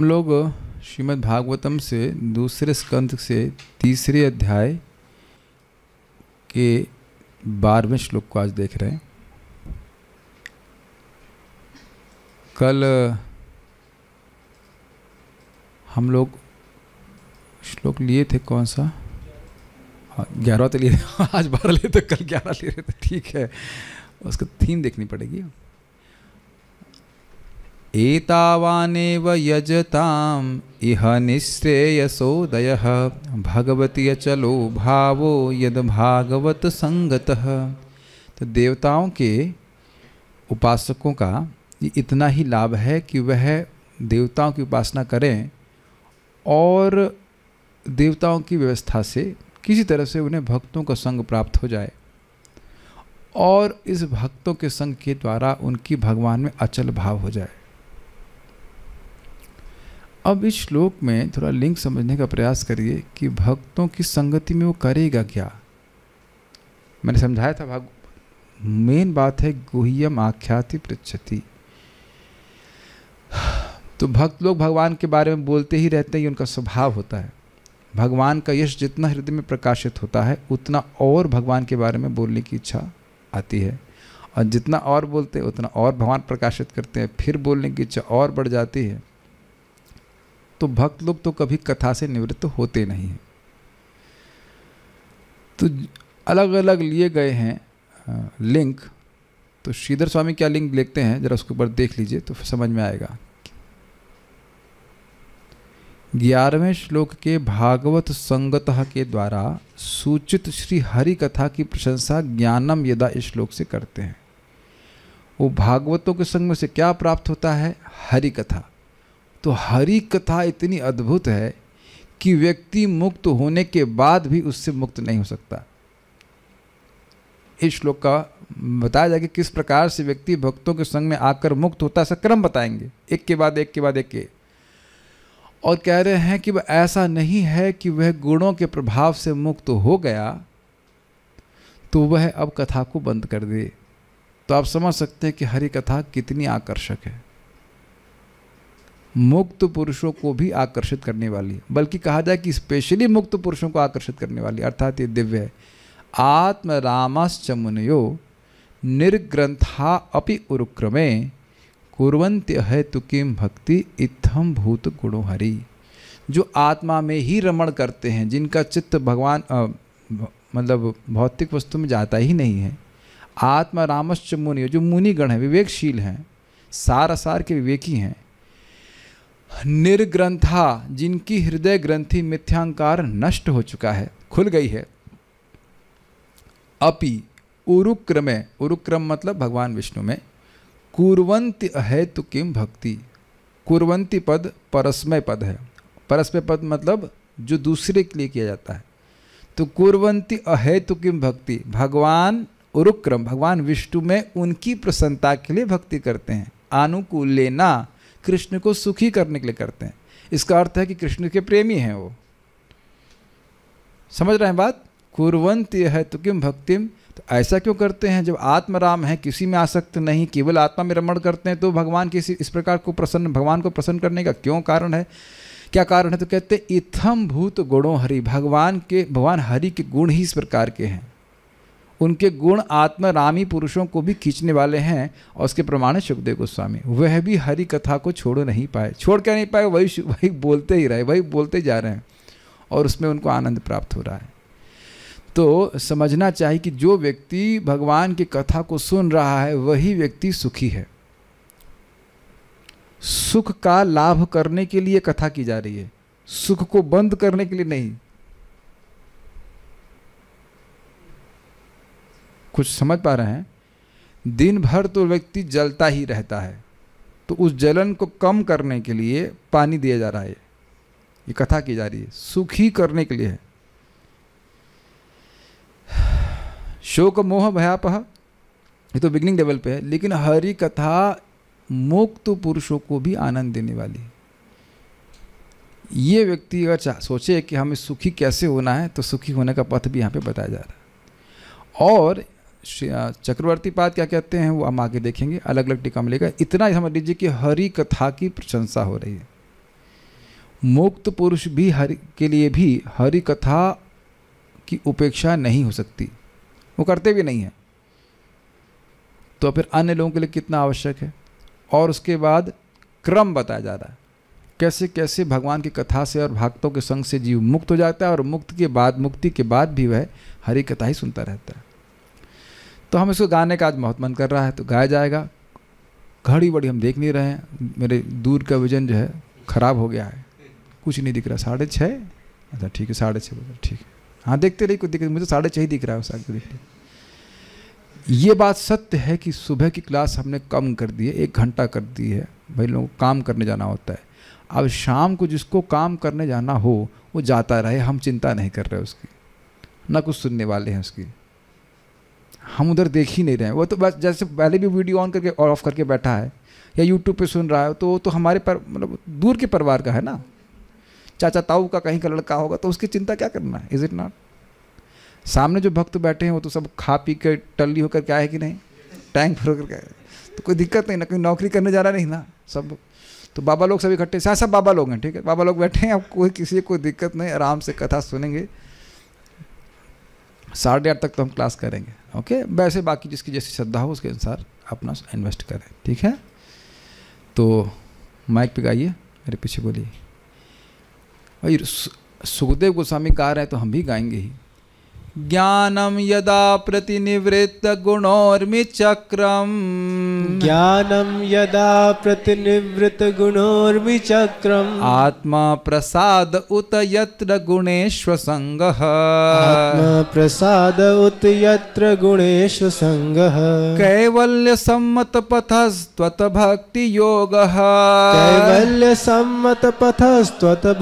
हम लोग श्रीमद् भागवतम से दूसरे स्कंद से तीसरे अध्याय के बारहवें श्लोक को आज देख रहे हैं कल हम लोग श्लोक लिए थे कौन सा हाँ, ग्यारह तो लिए आज बारह लिए थे तो कल ग्यारह ले रहे थे ठीक है उसका थीम देखनी पड़ेगी एतावानेव यजताम इह निश्रेयसोदय भगवती अचलो भावो यद भागवत संगत तो देवताओं के उपासकों का इतना ही लाभ है कि वह देवताओं की उपासना करें और देवताओं की व्यवस्था से किसी तरह से उन्हें भक्तों का संग प्राप्त हो जाए और इस भक्तों के संग के द्वारा उनकी भगवान में अचल भाव हो जाए अब इस श्लोक में थोड़ा लिंक समझने का प्रयास करिए कि भक्तों की संगति में वो करेगा क्या मैंने समझाया था भाग मेन बात है गुह्यम आख्याति पृछती तो भक्त लोग भगवान के बारे में बोलते ही रहते हैं उनका स्वभाव होता है भगवान का यश जितना हृदय में प्रकाशित होता है उतना और भगवान के बारे में बोलने की इच्छा आती है और जितना और बोलते हैं उतना और भगवान प्रकाशित करते हैं फिर बोलने की इच्छा और बढ़ जाती है तो भक्त लोग तो कभी कथा से निवृत्त होते नहीं हैं तो अलग अलग लिए गए हैं लिंक तो श्रीधर स्वामी क्या लिंक लेते हैं जरा उसके ऊपर देख लीजिए तो समझ में आएगा ग्यारहवें श्लोक के भागवत संगत के द्वारा सूचित श्री हरि कथा की प्रशंसा ज्ञानम यदा इस श्लोक से करते हैं वो भागवतों के संग में से क्या प्राप्त होता है हरि कथा तो हरी कथा इतनी अद्भुत है कि व्यक्ति मुक्त होने के बाद भी उससे मुक्त नहीं हो सकता इस श्लोक का बताया जाए कि किस प्रकार से व्यक्ति भक्तों के संग में आकर मुक्त होता है क्रम बताएंगे एक के बाद एक के बाद एक के और कह रहे हैं कि वह ऐसा नहीं है कि वह गुणों के प्रभाव से मुक्त हो गया तो वह अब कथा को बंद कर दे तो आप समझ सकते हैं कि हरी कथा कितनी आकर्षक है मुक्त पुरुषों को भी आकर्षित करने वाली बल्कि कहा जाए कि स्पेशली मुक्त पुरुषों को आकर्षित करने वाली अर्थात ये दिव्य है आत्म रामाश्च मुनियो निर्ग्रंथा अपि उरुक्रमे कुरवंत्य है तो किम भक्ति इत्थम भूत गुणोहरी जो आत्मा में ही रमण करते हैं जिनका चित्त भगवान आ, मतलब भौतिक वस्तु में जाता ही नहीं है आत्मा रामश्च मुनि जो मुनिगण हैं विवेकशील हैं सार असार के विवेकी हैं निर्ग्रंथा जिनकी हृदय ग्रंथि मिथ्यांकार नष्ट हो चुका है खुल गई है अपि उरुक्रमे उरुक्रम मतलब भगवान विष्णु में कुरवंत है तो किम भक्ति कुरवंती पद परस्मय पद है परस्मय पद मतलब जो दूसरे के लिए किया जाता है तो कुरवंती अहेतु किम भक्ति भगवान उरुक्रम भगवान विष्णु में उनकी प्रसन्नता के लिए भक्ति करते हैं अनुकूल लेना कृष्ण को सुखी करने के लिए करते हैं इसका अर्थ है कि कृष्ण के प्रेमी हैं वो समझ रहे हैं बात कुरवंत है तो किम भक्तिम तो ऐसा क्यों करते हैं जब आत्मराम है किसी में आसक्त नहीं केवल आत्मा में रमण करते हैं तो भगवान किसी इस प्रकार को प्रसन्न भगवान को प्रसन्न करने का क्यों कारण है क्या कारण है तो कहते इथम भूत गुणों हरि भगवान के भगवान हरि के गुण ही इस प्रकार के हैं उनके गुण आत्मा रामी पुरुषों को भी खींचने वाले हैं और उसके प्रमाण है सुखदेव गोस्वामी वह भी हरि कथा को छोड़ नहीं पाए छोड़ क्या नहीं पाए वही वही बोलते ही रहे वही बोलते जा रहे हैं और उसमें उनको आनंद प्राप्त हो रहा है तो समझना चाहिए कि जो व्यक्ति भगवान की कथा को सुन रहा है वही व्यक्ति सुखी है सुख का लाभ करने के लिए कथा की जा रही है सुख को बंद करने के लिए नहीं कुछ समझ पा रहे हैं दिन भर तो व्यक्ति जलता ही रहता है तो उस जलन को कम करने के लिए पानी दिया जा रहा है ये कथा की जा रही है सुखी करने के लिए है शोक मोह भयापह ये तो बिगनिंग लेवल पे है लेकिन हरी कथा मुक्त पुरुषों को भी आनंद देने वाली है ये व्यक्ति अगर सोचे कि हमें सुखी कैसे होना है तो सुखी होने का पथ भी यहाँ पे बताया जा रहा है और चक्रवर्ती पाद क्या कहते हैं वो हम आगे देखेंगे अलग अलग टीका मिलेगा इतना समझ लीजिए कि हरि कथा की प्रशंसा हो रही है मुक्त पुरुष भी हरि के लिए भी हरि कथा की उपेक्षा नहीं हो सकती वो करते भी नहीं हैं तो फिर अन्य लोगों के लिए कितना आवश्यक है और उसके बाद क्रम बताया जा रहा है कैसे कैसे भगवान की कथा से और भक्तों के संग से जीव मुक्त हो जाता है और मुक्त के बाद मुक्ति के बाद भी वह हरि कथा ही सुनता रहता है तो हम इसको गाने का आज बहुत मन कर रहा है तो गाया जाएगा घड़ी बड़ी हम देख नहीं रहे हैं मेरे दूर का विजन जो है ख़राब हो गया है कुछ नहीं दिख रहा साढ़े छः अच्छा ठीक है साढ़े छः बजे ठीक है हाँ देखते रहिए कुछ दिक्कत मुझे साढ़े छः ही दिख रहा है साढ़े देखते ये बात सत्य है कि सुबह की क्लास हमने कम कर दी है एक घंटा कर दी है भाई लोगों को काम करने जाना होता है अब शाम को जिसको काम करने जाना हो वो जाता रहे हम चिंता नहीं कर रहे उसकी ना कुछ सुनने वाले हैं उसकी हम उधर देख ही नहीं रहे हैं वो तो बस जैसे पहले भी वीडियो ऑन करके और ऑफ करके बैठा है या यूट्यूब पे सुन रहा है तो वो तो हमारे पर मतलब दूर के परिवार का है ना चाचा ताऊ का कहीं का लड़का होगा तो उसकी चिंता क्या करना है इज़ इट नॉट सामने जो भक्त बैठे हैं वो तो सब खा पी कर टल्ली होकर क्या है कि नहीं टैंक भर कर तो कोई दिक्कत नहीं ना कोई नौकरी करने जा रहा नहीं ना सब तो बाबा लोग सब इकट्ठे सब बाबा लोग हैं ठीक है बाबा लोग बैठे हैं आप कोई किसी को कोई दिक्कत नहीं आराम से कथा सुनेंगे साढ़े आठ तक तो हम क्लास करेंगे ओके वैसे बाकी जिसकी जैसी श्रद्धा हो उसके अनुसार अपना इन्वेस्ट करें ठीक है तो माइक पे गाइए मेरे पीछे बोलिए भाई सुखदेव गोस्वामी गा रहे हैं तो हम भी गाएंगे ही ज्ञानं यदा प्रतिनिवृत्त गुणोर्मिचक्रम् ज्ञानं यदा प्रतिनिवृत्त गुणोर्मिचक्रम् आत्मा प्रसाद उत यत्र गुणेष्व सङ्गः प्रसाद उत यत्र गुणेष्व सङ्गः कैवल्यसम्मतपथस्त्वत भक्तियोगः भक्ति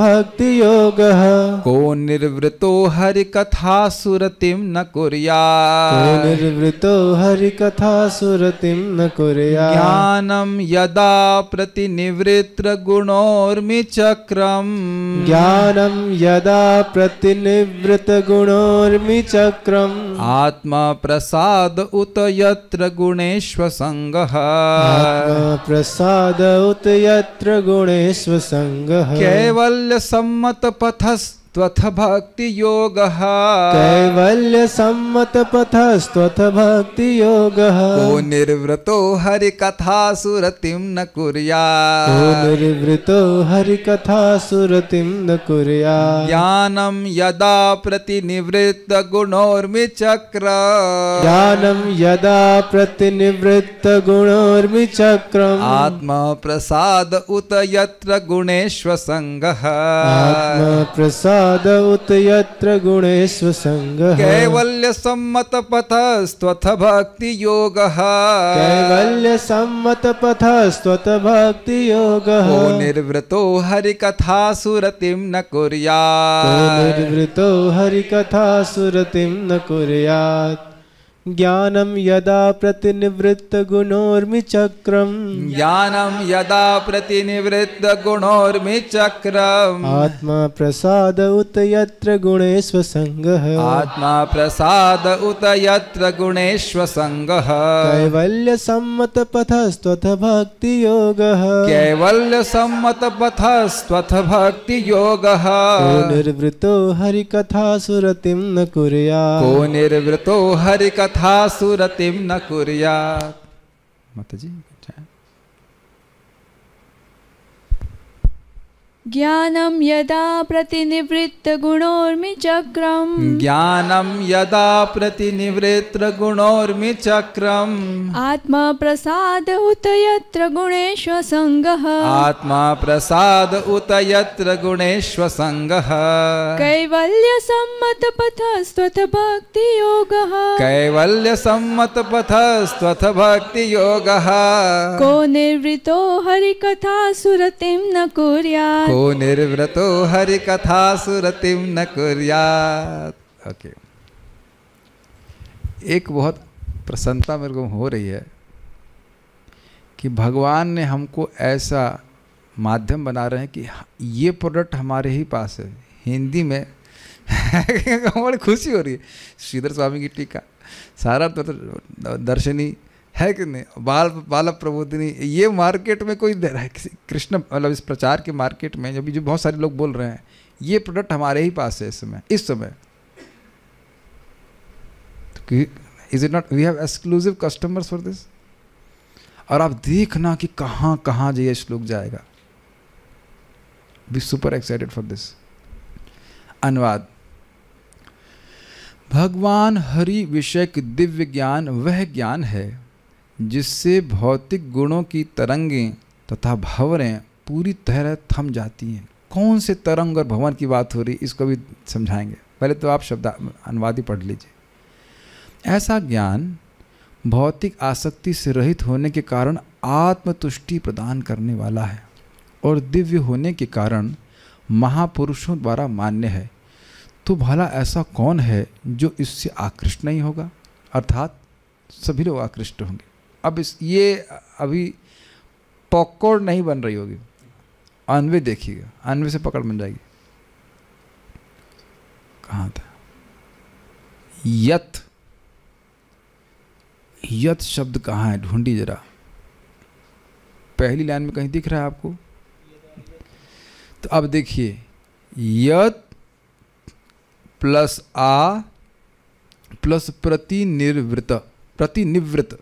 भक्तियोगः को निर्वृतो हरिकथासुर सुरतिम न कुरिया निर्वृतो हरि कथा सुरतिम न कुरिया ज्ञानम यदा प्रतिनिवृत्र गुणोर्मि चक्रम ज्ञानम यदा प्रतिनिवृत गुणोर्मि चक्रम आत्मा प्रसाद उत यत्र गुणेश्व संगः प्रसाद उत यत्र गुणेश्व संगः कैवल्य सम्मत पथस्थ त्वथ भक्ति योग कैवल्य सम्मत स्वथ भक्ति योग ओ निर्वृतो हरि कथा सुरतिम न कुरिया को निर्वृतो हरि कथा सुरतिम न कुरिया ज्ञानम यदा प्रतिनिवृत्त गुणोर्मि चक्र ज्ञानम यदा प्रतिनिवृत्त गुणोर्मि चक्र आत्मा प्रसाद उत यत्र गुणेश्व संगः आत्मा प्रसाद पादौत यत्र कैवल्य सम्मत पथ स्वत भक्ति योग निर्वृतो हरि कथा सुरतिम न कुर्यात् निर्वृतो हरि कथा सुरतिम न कुर्यात् ज्ञानं यदा प्रतिनिवृत्त गुणोर्मिचक्रम् ज्ञानं यदा प्रतिनिवृत्त गुणोर्मिचक्रम् आत्मा प्रसाद उत यत्र गुणेश्व सङ्गः आत्मा प्रसाद उत यत्र गुणेष्व सङ्गः कैवल्यसम्मतपथस्त्वथ भक्तियोगः कैवल्यसम्मतपथस्त्वथ भक्तियोगः निर्वृतो हरिकथा सुरतिं न कुर्या निर्वृतो हरिकथा यथा सुरतिम न कुरिया माता जी ज्ञानं यदा प्रतिनिवृत्त ज्ञानं यदा प्रतिनिवृत्त आत्मा प्रसाद उत यत्र गुणेश्वसङ्गः आत्मा प्रसाद उत यत्र गुणेश्वसङ्गः कैवल्यसम्मतपथस्त्वथ भक्तियोगः कैवल्यसम्मतपथस्त्वथ भक्तियोगः को निवृतो हरिकथा सुरतिं न कुर्यात् को निर्व्रतो हरि कथा सुरतिम न ओके एक बहुत प्रसन्नता मेरे को हो रही है कि भगवान ने हमको ऐसा माध्यम बना रहे हैं कि ये प्रोडक्ट हमारे ही पास है हिंदी में बड़ी खुशी हो रही है श्रीधर स्वामी की टीका सारा तो दर्शनी है कि नहीं बाल बाल प्रबोधिनी ये मार्केट में कोई दे रहा है कृष्ण मतलब इस प्रचार के मार्केट में जब जो बहुत सारे लोग बोल रहे हैं ये प्रोडक्ट हमारे ही पास है इस समय इस समय is it not we have exclusive customers for this और आप देखना कि कहाँ कहाँ ये श्लोक जाएगा be super excited for this अनुवाद भगवान हरि विषय दिव्य ज्ञान वह ज्ञान है जिससे भौतिक गुणों की तरंगें तथा भंवरें पूरी तरह थम जाती हैं कौन से तरंग और भवन की बात हो रही इसको भी समझाएंगे पहले तो आप शब्द अनुवादी पढ़ लीजिए ऐसा ज्ञान भौतिक आसक्ति से रहित होने के कारण आत्मतुष्टि प्रदान करने वाला है और दिव्य होने के कारण महापुरुषों द्वारा मान्य है तो भला ऐसा कौन है जो इससे आकृष्ट नहीं होगा अर्थात सभी लोग आकृष्ट होंगे अब इस ये अभी पॉकॉर्ड नहीं बन रही होगी अनवे देखिएगा अनवे से पकड़ बन जाएगी कहाँ था यथ यत शब्द कहाँ है ढूंढी जरा पहली लाइन में कहीं दिख रहा है आपको तो अब देखिए यत प्लस आ प्लस प्रतिनिवृत प्रतिनिवृत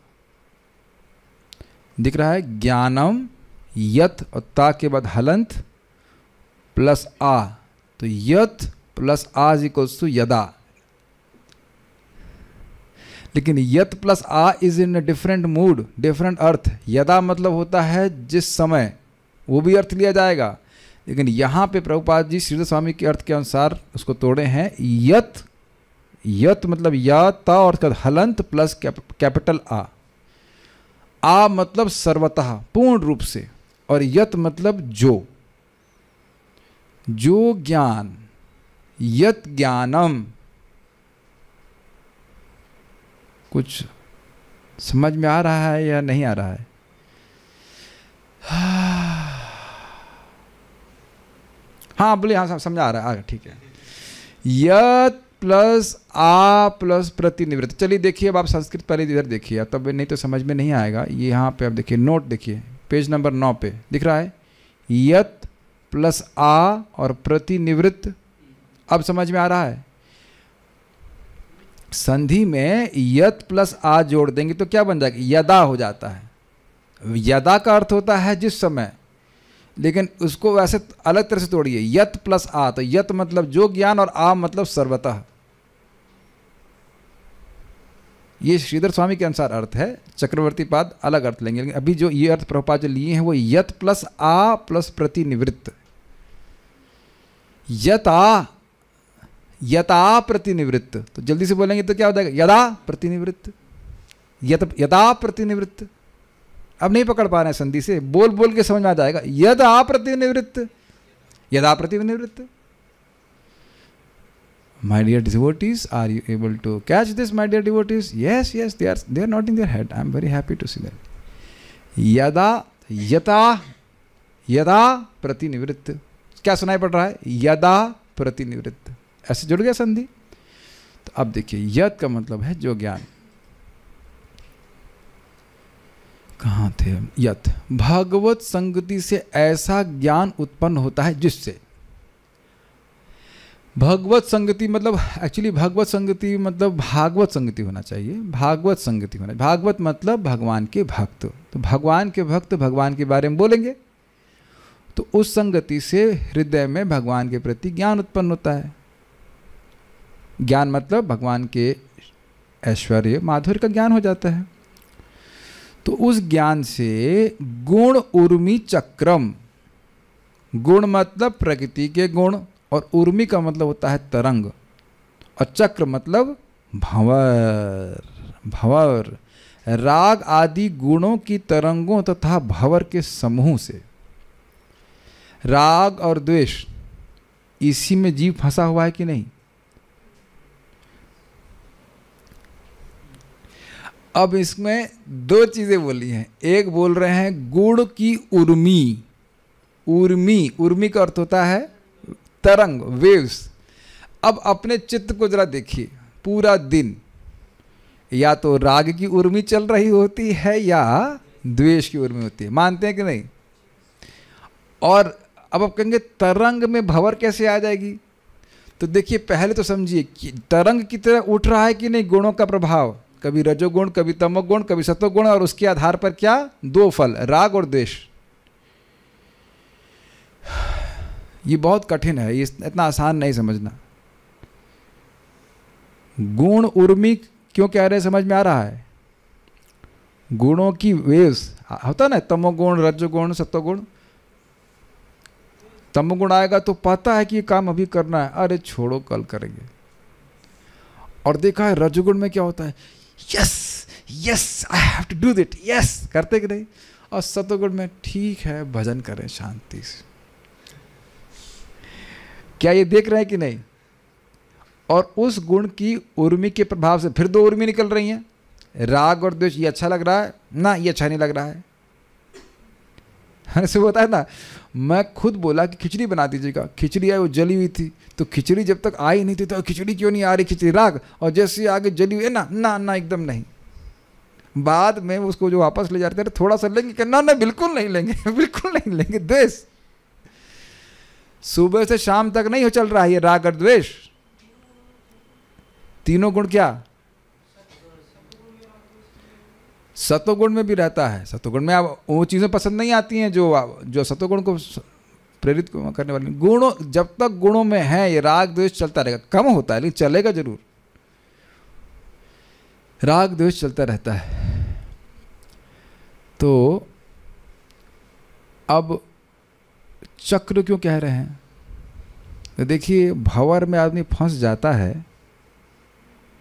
दिख रहा है ज्ञानम यत और ता के बाद हलंत प्लस आ तो यत प्लस इज इक्वल्स टू यदा लेकिन यत प्लस आ is in different mood different अर्थ यदा मतलब होता है जिस समय वो भी अर्थ लिया जाएगा लेकिन यहां पे प्रभुपाद जी श्रीधर स्वामी के अर्थ के अनुसार उसको तोड़े हैं यत यत मतलब या ता और हलंत प्लस कैपिटल आ आ मतलब सर्वतः पूर्ण रूप से और यत मतलब जो जो ज्ञान यत ज्ञानम कुछ समझ में आ रहा है या नहीं आ रहा है हाँ बोले हाँ समझ आ रहा है ठीक है यत प्लस आ प्लस प्रतिनिवृत्त चलिए देखिए अब आप संस्कृत पहले इधर देखिए तब नहीं तो समझ में नहीं आएगा ये यहाँ पे आप देखिए नोट देखिए पेज नंबर नौ पे दिख रहा है यत प्लस आ और प्रतिनिवृत्त अब समझ में आ रहा है संधि में यत प्लस आ जोड़ देंगे तो क्या बन जाएगा यदा हो जाता है यदा का अर्थ होता है जिस समय लेकिन उसको वैसे अलग तरह से तोड़िए यत प्लस आ तो यत मतलब जो ज्ञान और आ मतलब सर्वतः ये श्रीधर स्वामी के अनुसार अर्थ है चक्रवर्ती पाद अलग अर्थ लेंगे लेकिन अभी जो ये अर्थ प्रभुपाद जो लिए हैं वो यत प्लस आ प्लस प्रतिनिवृत्त यता यता प्रतिनिवृत्त तो जल्दी से बोलेंगे तो क्या हो जाएगा यदा प्रतिनिवृत्त यत यदा प्रतिनिवृत्त अब नहीं पकड़ पा रहे संधि से बोल बोल के समझ में आ जाएगा यदा प्रतिनिवृत्त यदा प्रतिनिवृत्त My dear devotees, are you able to catch this, my dear devotees? Yes, yes, they are they are not in their head. I am very happy to see that. Yada, yata, yada प्रतिनिवृत्त क्या सुनाई पड़ रहा है यदा प्रतिनिवृत्त ऐसे जुड़ गया संधि तो अब देखिए यद का मतलब है जो ज्ञान कहाँ थे हम यथ भागवत संगति से ऐसा ज्ञान उत्पन्न होता है जिससे भगवत संगति मतलब एक्चुअली भगवत संगति मतलब भागवत संगति होना चाहिए भागवत संगति होना भागवत मतलब भगवान के भक्त तो भगवान के भक्त भगवान के बारे में बोलेंगे तो उस संगति से हृदय में भगवान के प्रति ज्ञान उत्पन्न होता है ज्ञान मतलब भगवान के ऐश्वर्य माधुर्य का ज्ञान हो जाता है तो उस ज्ञान से गुण उर्मी चक्रम गुण मतलब प्रकृति के गुण और उर्मी का मतलब होता है तरंग और चक्र मतलब भंवर भंवर राग आदि गुणों की तरंगों तथा तो भंवर के समूह से राग और द्वेष इसी में जीव फंसा हुआ है कि नहीं अब इसमें दो चीज़ें बोली हैं एक बोल रहे हैं गुड़ की उर्मी उर्मी उर्मी का अर्थ होता है तरंग वेव्स अब अपने चित्त को जरा देखिए पूरा दिन या तो राग की उर्मी चल रही होती है या द्वेष की उर्मी होती है मानते हैं कि नहीं और अब आप कहेंगे तरंग में भंवर कैसे आ जाएगी तो देखिए पहले तो समझिए कि तरंग की तरह उठ रहा है कि नहीं गुणों का प्रभाव कभी रजोगुण कभी तमोगुण कभी सतोगुण और उसके आधार पर क्या दो फल राग और द्वेश ये बहुत कठिन है ये इतना आसान नहीं समझना गुण उर्मी क्यों कह रहे समझ में आ रहा है गुणों की वेव्स होता ना तमोगुण रजोगुण सत्वगुण तमोगुण आएगा तो पता है कि ये काम अभी करना है अरे छोड़ो कल करेंगे और देखा है रजोगुण में क्या होता है yes yes I have to do that yes करते कि नहीं और सत्वगुण में ठीक है भजन करें शांति से क्या ये देख रहे हैं कि नहीं और उस गुण की उर्मी के प्रभाव से फिर दो उर्मी निकल रही हैं राग और द्वेष ये अच्छा लग रहा है ना ये अच्छा नहीं लग रहा है ऐसे है ना मैं खुद बोला कि खिचड़ी बना दीजिएगा खिचड़ी आई वो जली हुई थी तो खिचड़ी जब तक आई नहीं थी तो खिचड़ी क्यों नहीं आ रही खिचड़ी राग और जैसे आगे जली हुई है ना ना ना एकदम नहीं बाद में उसको जो वापस ले जाते थे थोड़ा सा लेंगे कि ना ना बिल्कुल नहीं लेंगे बिल्कुल नहीं लेंगे द्वेष सुबह से शाम तक नहीं हो चल रहा है ये राग और द्वेष तीनों गुण क्या सतोगुण में भी रहता है सतोगुण में आप वो चीज़ें पसंद नहीं आती हैं जो जो सतोगुण को प्रेरित करने वाली गुणों जब तक गुणों में है ये राग द्वेष चलता रहेगा कम होता है लेकिन चलेगा जरूर राग द्वेष चलता रहता है तो अब चक्र क्यों कह रहे हैं तो देखिए भंवर में आदमी फंस जाता है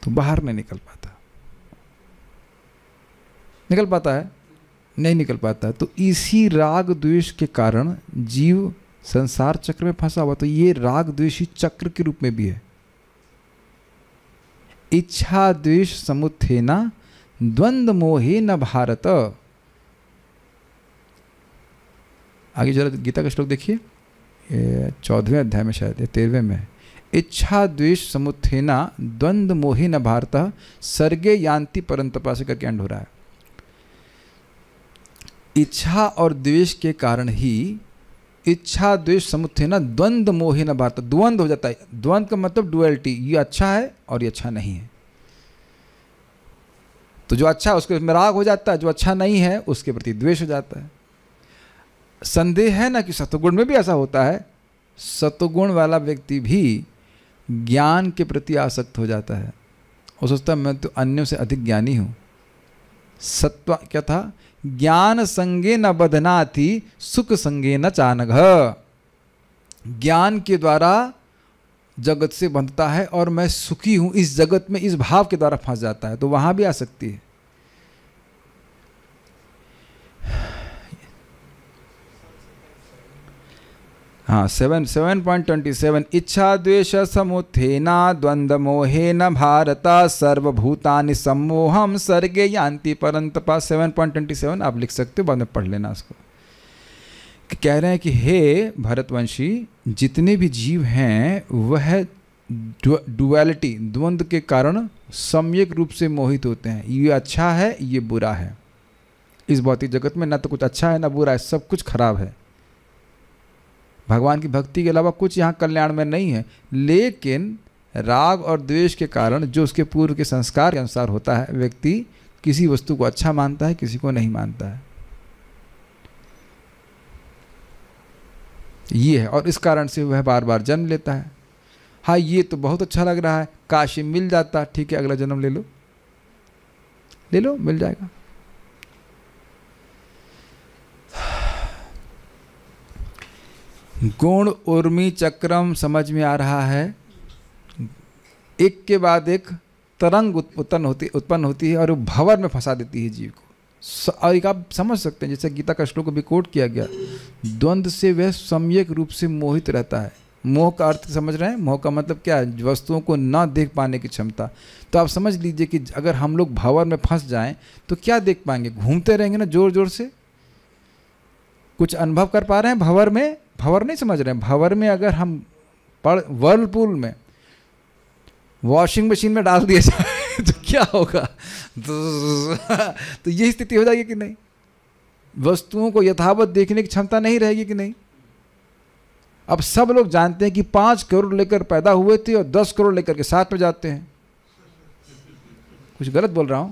तो बाहर नहीं निकल पाता निकल पाता है नहीं निकल पाता तो इसी राग द्वेष के कारण जीव संसार चक्र में फंसा हुआ तो ये राग द्वेषी चक्र के रूप में भी है इच्छा द्वेष समुत्थेना द्वंद्व मोहे न भारत आगे जरा गीता का श्लोक देखिए चौदहवें अध्याय में शायद तेरहवें में इच्छा द्वेष समुत्थेना द्वंद्व मोहिन भारत सर्गे यांति परंतपा से करके अंड हो रहा है इच्छा और द्वेष के कारण ही इच्छा द्वेष समुत्थेना द्वंद मोहिन भारत द्वंद्व हो जाता है द्वंद का मतलब डुअल्टी ये अच्छा है और ये अच्छा नहीं है तो जो अच्छा है उसके राग हो जाता है जो अच्छा नहीं है उसके प्रति द्वेष हो जाता है संदेह है ना कि सतगुण में भी ऐसा होता है सतगुण वाला व्यक्ति भी ज्ञान के प्रति आसक्त हो जाता है वो सोचता मैं तो अन्यों से अधिक ज्ञानी हूँ सत्व क्या था ज्ञान संगे न बधना थी सुख संगे न चानघ ज्ञान के द्वारा जगत से बंधता है और मैं सुखी हूँ इस जगत में इस भाव के द्वारा फंस जाता है तो वहाँ भी आ सकती है हाँ seven seven point twenty seven इच्छा द्वेश समुत्थेना द्वंद्व मोहेन भारत सर्वभूतानि सम्मोहम सर्गे यान्ति परंतपा सेवन पॉइंट ट्वेंटी सेवन आप लिख सकते हो बाद में पढ़ लेना उसको कह रहे हैं कि हे भरतवंशी जितने भी जीव हैं वह डुअलिटी द्वंद्व के कारण सम्यक रूप से मोहित होते हैं ये अच्छा है ये बुरा है इस भौतिक जगत में ना तो कुछ अच्छा है ना बुरा है सब कुछ खराब है भगवान की भक्ति के अलावा कुछ यहाँ कल्याण में नहीं है लेकिन राग और द्वेष के कारण जो उसके पूर्व के संस्कार के अनुसार होता है व्यक्ति किसी वस्तु को अच्छा मानता है किसी को नहीं मानता है ये है और इस कारण से वह बार बार जन्म लेता है हाँ ये तो बहुत अच्छा लग रहा है काशी मिल जाता ठीक है अगला जन्म ले लो ले लो मिल जाएगा गुण उर्मी चक्रम समझ में आ रहा है एक के बाद एक तरंग उत्पन्न होती उत्पन्न होती है और वो भंवर में फंसा देती है जीव को और एक आप समझ सकते हैं जैसे गीता का श्लोक को भी कोट किया गया द्वंद्व से वह सम्यक रूप से मोहित रहता है मोह का अर्थ समझ रहे हैं मोह का मतलब क्या है वस्तुओं को ना देख पाने की क्षमता तो आप समझ लीजिए कि अगर हम लोग भंवर में फंस जाएं तो क्या देख पाएंगे घूमते रहेंगे ना जोर जोर से कुछ अनुभव कर पा रहे हैं भंवर में भंवर नहीं समझ रहे हैं भंवर में अगर हम पढ़ वर्लपूल में वॉशिंग मशीन में डाल दिया जाए तो क्या होगा तो यही स्थिति हो जाएगी कि नहीं वस्तुओं को यथावत देखने की क्षमता नहीं रहेगी कि नहीं अब सब लोग जानते हैं कि पांच करोड़ लेकर पैदा हुए थे और दस करोड़ लेकर के साथ में जाते हैं कुछ गलत बोल रहा हूं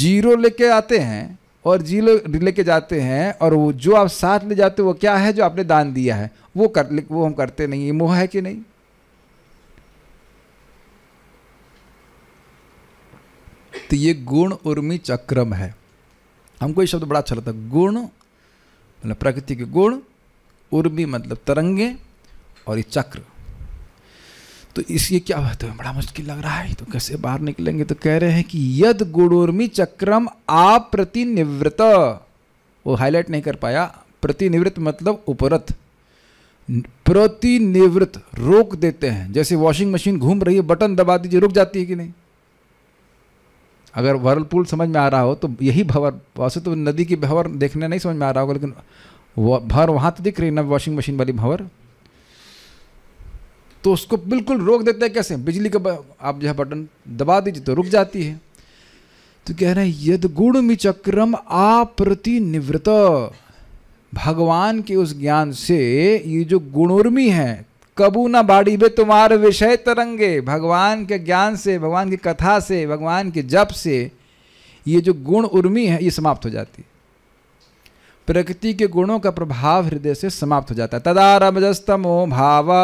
जीरो लेके आते हैं और जी लेके जाते हैं और वो जो आप साथ ले जाते हो वो क्या है जो आपने दान दिया है वो कर वो हम करते नहीं ये मोह है कि नहीं तो ये गुण उर्मी चक्रम है हमको ये शब्द बड़ा अच्छा लगता है गुण मतलब प्रकृति के गुण उर्मी मतलब तरंगे और ये चक्र तो इसलिए क्या हुआ तो बड़ा मुश्किल लग रहा है तो कैसे बाहर निकलेंगे तो कह रहे हैं कि यद गुड़ोर्मी चक्रम आप प्रतिनिवृत वो हाईलाइट नहीं कर पाया प्रतिनिवृत्त मतलब उपरत प्रतिनिवृत्त रोक देते हैं जैसे वॉशिंग मशीन घूम रही है बटन दबा दीजिए रुक जाती है कि नहीं अगर वर्लपूल समझ में आ रहा हो तो यही भंवर वैसे तो नदी की भंवर देखने नहीं समझ में आ रहा होगा लेकिन भर वहाँ तो दिख रही है ना वॉशिंग मशीन वाली भंवर तो उसको बिल्कुल रोक देते हैं कैसे बिजली का आप है बटन दबा दीजिए तो रुक जाती है तो कह रहे हैं यद गुण मी चक्रम आप्रतिनिवृत भगवान के उस ज्ञान से ये जो गुणोर्मी है कबू ना बाड़ी बे तुम्हारे विषय तरंगे भगवान के ज्ञान से भगवान की कथा से भगवान के जप से ये जो गुण उर्मी है ये समाप्त हो जाती प्रकृति के गुणों का प्रभाव हृदय से समाप्त हो जाता है तदा रजस्तमो भावा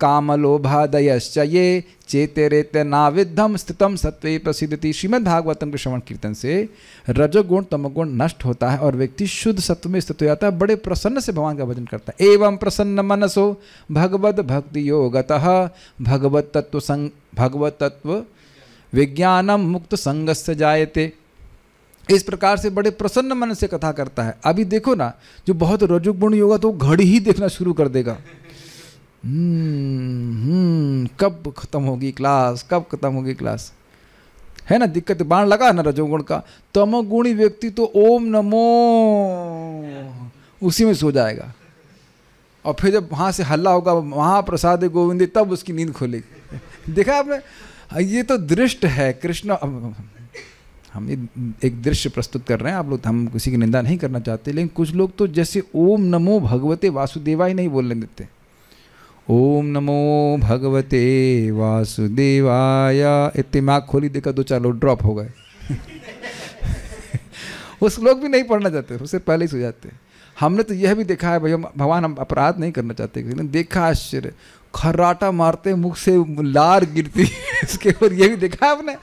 कामलोभादय ये चेतेरेत नाविद्धम स्थितम सत्वे प्रसिद्धति श्रीमद्भागवतम के श्रवण कीर्तन से रजोगुण तमगुण नष्ट होता है और व्यक्ति शुद्ध सत्व में स्थित हो जाता है बड़े प्रसन्न से भगवान का भजन करता है एवं प्रसन्न मनसो भगवत भक्ति योगत भगवत तत्व संग भगवत तत्व विज्ञानम मुक्त संगस्य जायते इस प्रकार से बड़े प्रसन्न मन से कथा करता है अभी देखो ना जो बहुत रजुगुण योग तो घड़ी ही देखना शुरू कर देगा हम्म, हम्म, कब खत्म होगी क्लास कब खत्म होगी क्लास है ना दिक्कत बाण लगा ना रजोगुण का तमोगुणी व्यक्ति तो ओम नमो उसी में सो जाएगा और फिर जब वहां से हल्ला होगा महाप्रसाद गोविंद तब उसकी नींद खोलेगी देखा आपने हाँ, ये तो दृष्ट है कृष्ण हम एक दृश्य प्रस्तुत कर रहे हैं आप लोग तो हम किसी की निंदा नहीं करना चाहते लेकिन कुछ लोग तो जैसे ओम नमो भगवते वासुदेवाय नहीं बोलने देते ओम नमो भगवते वासुदेवाय इतनी माँ खोली देखा दो चार लोग ड्रॉप हो गए वो श्लोक भी नहीं पढ़ना चाहते उससे पहले ही सो जाते हमने तो यह भी देखा है भाई हम भगवान हम अपराध नहीं करना चाहते किसी ने देखा आश्चर्य खर्राटा मारते मुख से लार गिरती है उसके ऊपर यह भी देखा आपने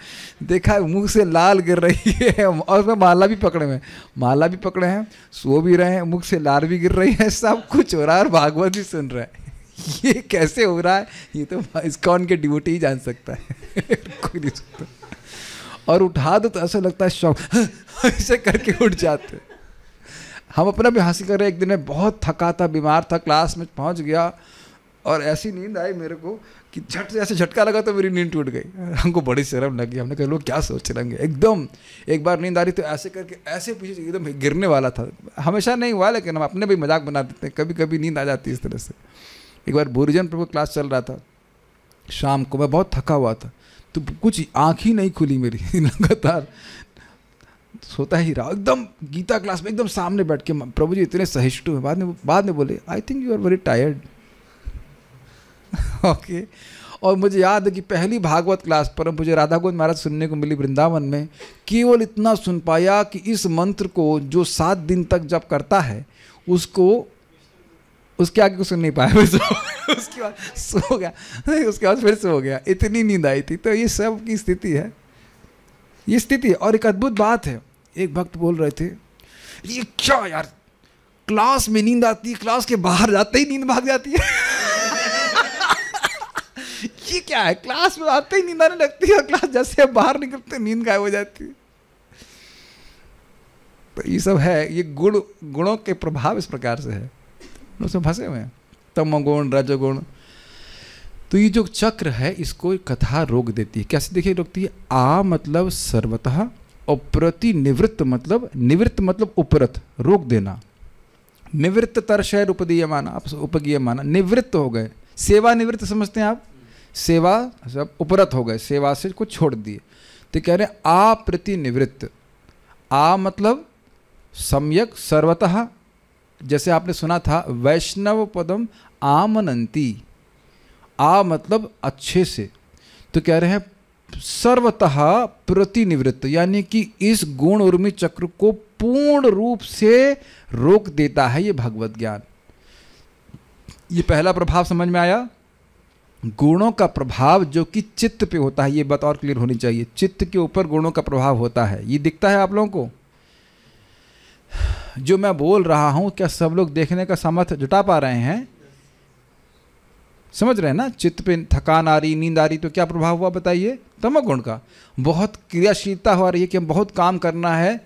देखा मुख से लाल गिर रही है और उसमें माला भी पकड़े हुए माला भी पकड़े हैं सो भी रहे हैं मुख से लार भी गिर रही है सब कुछ हो रहा है और भागवत भी सुन रहे हैं ये कैसे हो रहा है ये तो इसकॉन के डिवोटी ही जान सकता है कोई नहीं सकता और उठा दो तो ऐसा लगता है शौक ऐसे करके उठ जाते हम अपना भी हासिल कर रहे एक दिन मैं बहुत थका था बीमार था क्लास में पहुंच गया और ऐसी नींद आई मेरे को कि झट से ऐसे झटका लगा तो मेरी नींद टूट गई हमको बड़ी शर्म लगी हमने कहा लोग क्या सोच रहे एकदम एक बार नींद आ रही तो ऐसे करके ऐसे पीछे एकदम गिरने वाला था हमेशा नहीं हुआ लेकिन हम अपने भी मजाक बना देते हैं कभी कभी नींद आ जाती है इस तरह से एक बार भूरिजन प्रभु क्लास चल रहा था शाम को मैं बहुत थका हुआ था तो कुछ आँख ही नहीं खुली मेरी लगातार सोता ही रहा एकदम गीता क्लास में एकदम सामने बैठ के प्रभु जी इतने सहिष्णु हैं बाद में बाद में बोले I think you are very tired okay और मुझे याद है कि पहली भागवत क्लास पर मुझे राधा गोविंद महाराज सुनने को मिली वृंदावन में केवल इतना सुन पाया कि इस मंत्र को जो सात दिन तक जब करता है उसको उसके आगे कुछ सुन नहीं पाया मैं सो उसके बाद सो गया उसके बाद फिर सो गया इतनी नींद आई थी तो ये सब की स्थिति है ये स्थिति है और एक अद्भुत बात है एक भक्त बोल रहे थे ये क्या यार क्लास में नींद आती है क्लास के बाहर जाते ही नींद भाग जाती है ये क्या है क्लास में आते ही नींद आने लगती है और क्लास जैसे बाहर निकलते नींद गायब हो जाती है तो ये सब है ये गुण गुणों के प्रभाव इस प्रकार से है उसमें फंसे हुए हैं तमगुण रजगुण तो ये जो चक्र है इसको कथा रोक देती है कैसे देखिए रोकती है आ मतलब सर्वतः और प्रतिनिवृत्त मतलब निवृत्त मतलब उपरत रोक देना निवृत्त तरशय उपदीय माना आप उपगीय माना निवृत्त हो गए सेवा निवृत्त समझते हैं आप सेवा सब उपरत हो गए सेवा से कुछ छोड़ दिए तो कह रहे आ प्रतिनिवृत्त आ मतलब सम्यक सर्वतः जैसे आपने सुना था वैष्णव पदम आमनंती आ मतलब अच्छे से तो कह रहे हैं सर्वतः प्रतिनिवृत्त यानी कि इस गुण उर्मी चक्र को पूर्ण रूप से रोक देता है ये भगवत ज्ञान ये पहला प्रभाव समझ में आया गुणों का प्रभाव जो कि चित्त पे होता है ये बात और क्लियर होनी चाहिए चित्त के ऊपर गुणों का प्रभाव होता है ये दिखता है आप लोगों को जो मैं बोल रहा हूँ क्या सब लोग देखने का समर्थ जुटा पा रहे हैं समझ रहे हैं ना चित्त पे थकान आ रही नींद आ रही तो क्या प्रभाव हुआ बताइए तमोगुण का बहुत क्रियाशीलता हो रही है कि बहुत काम करना है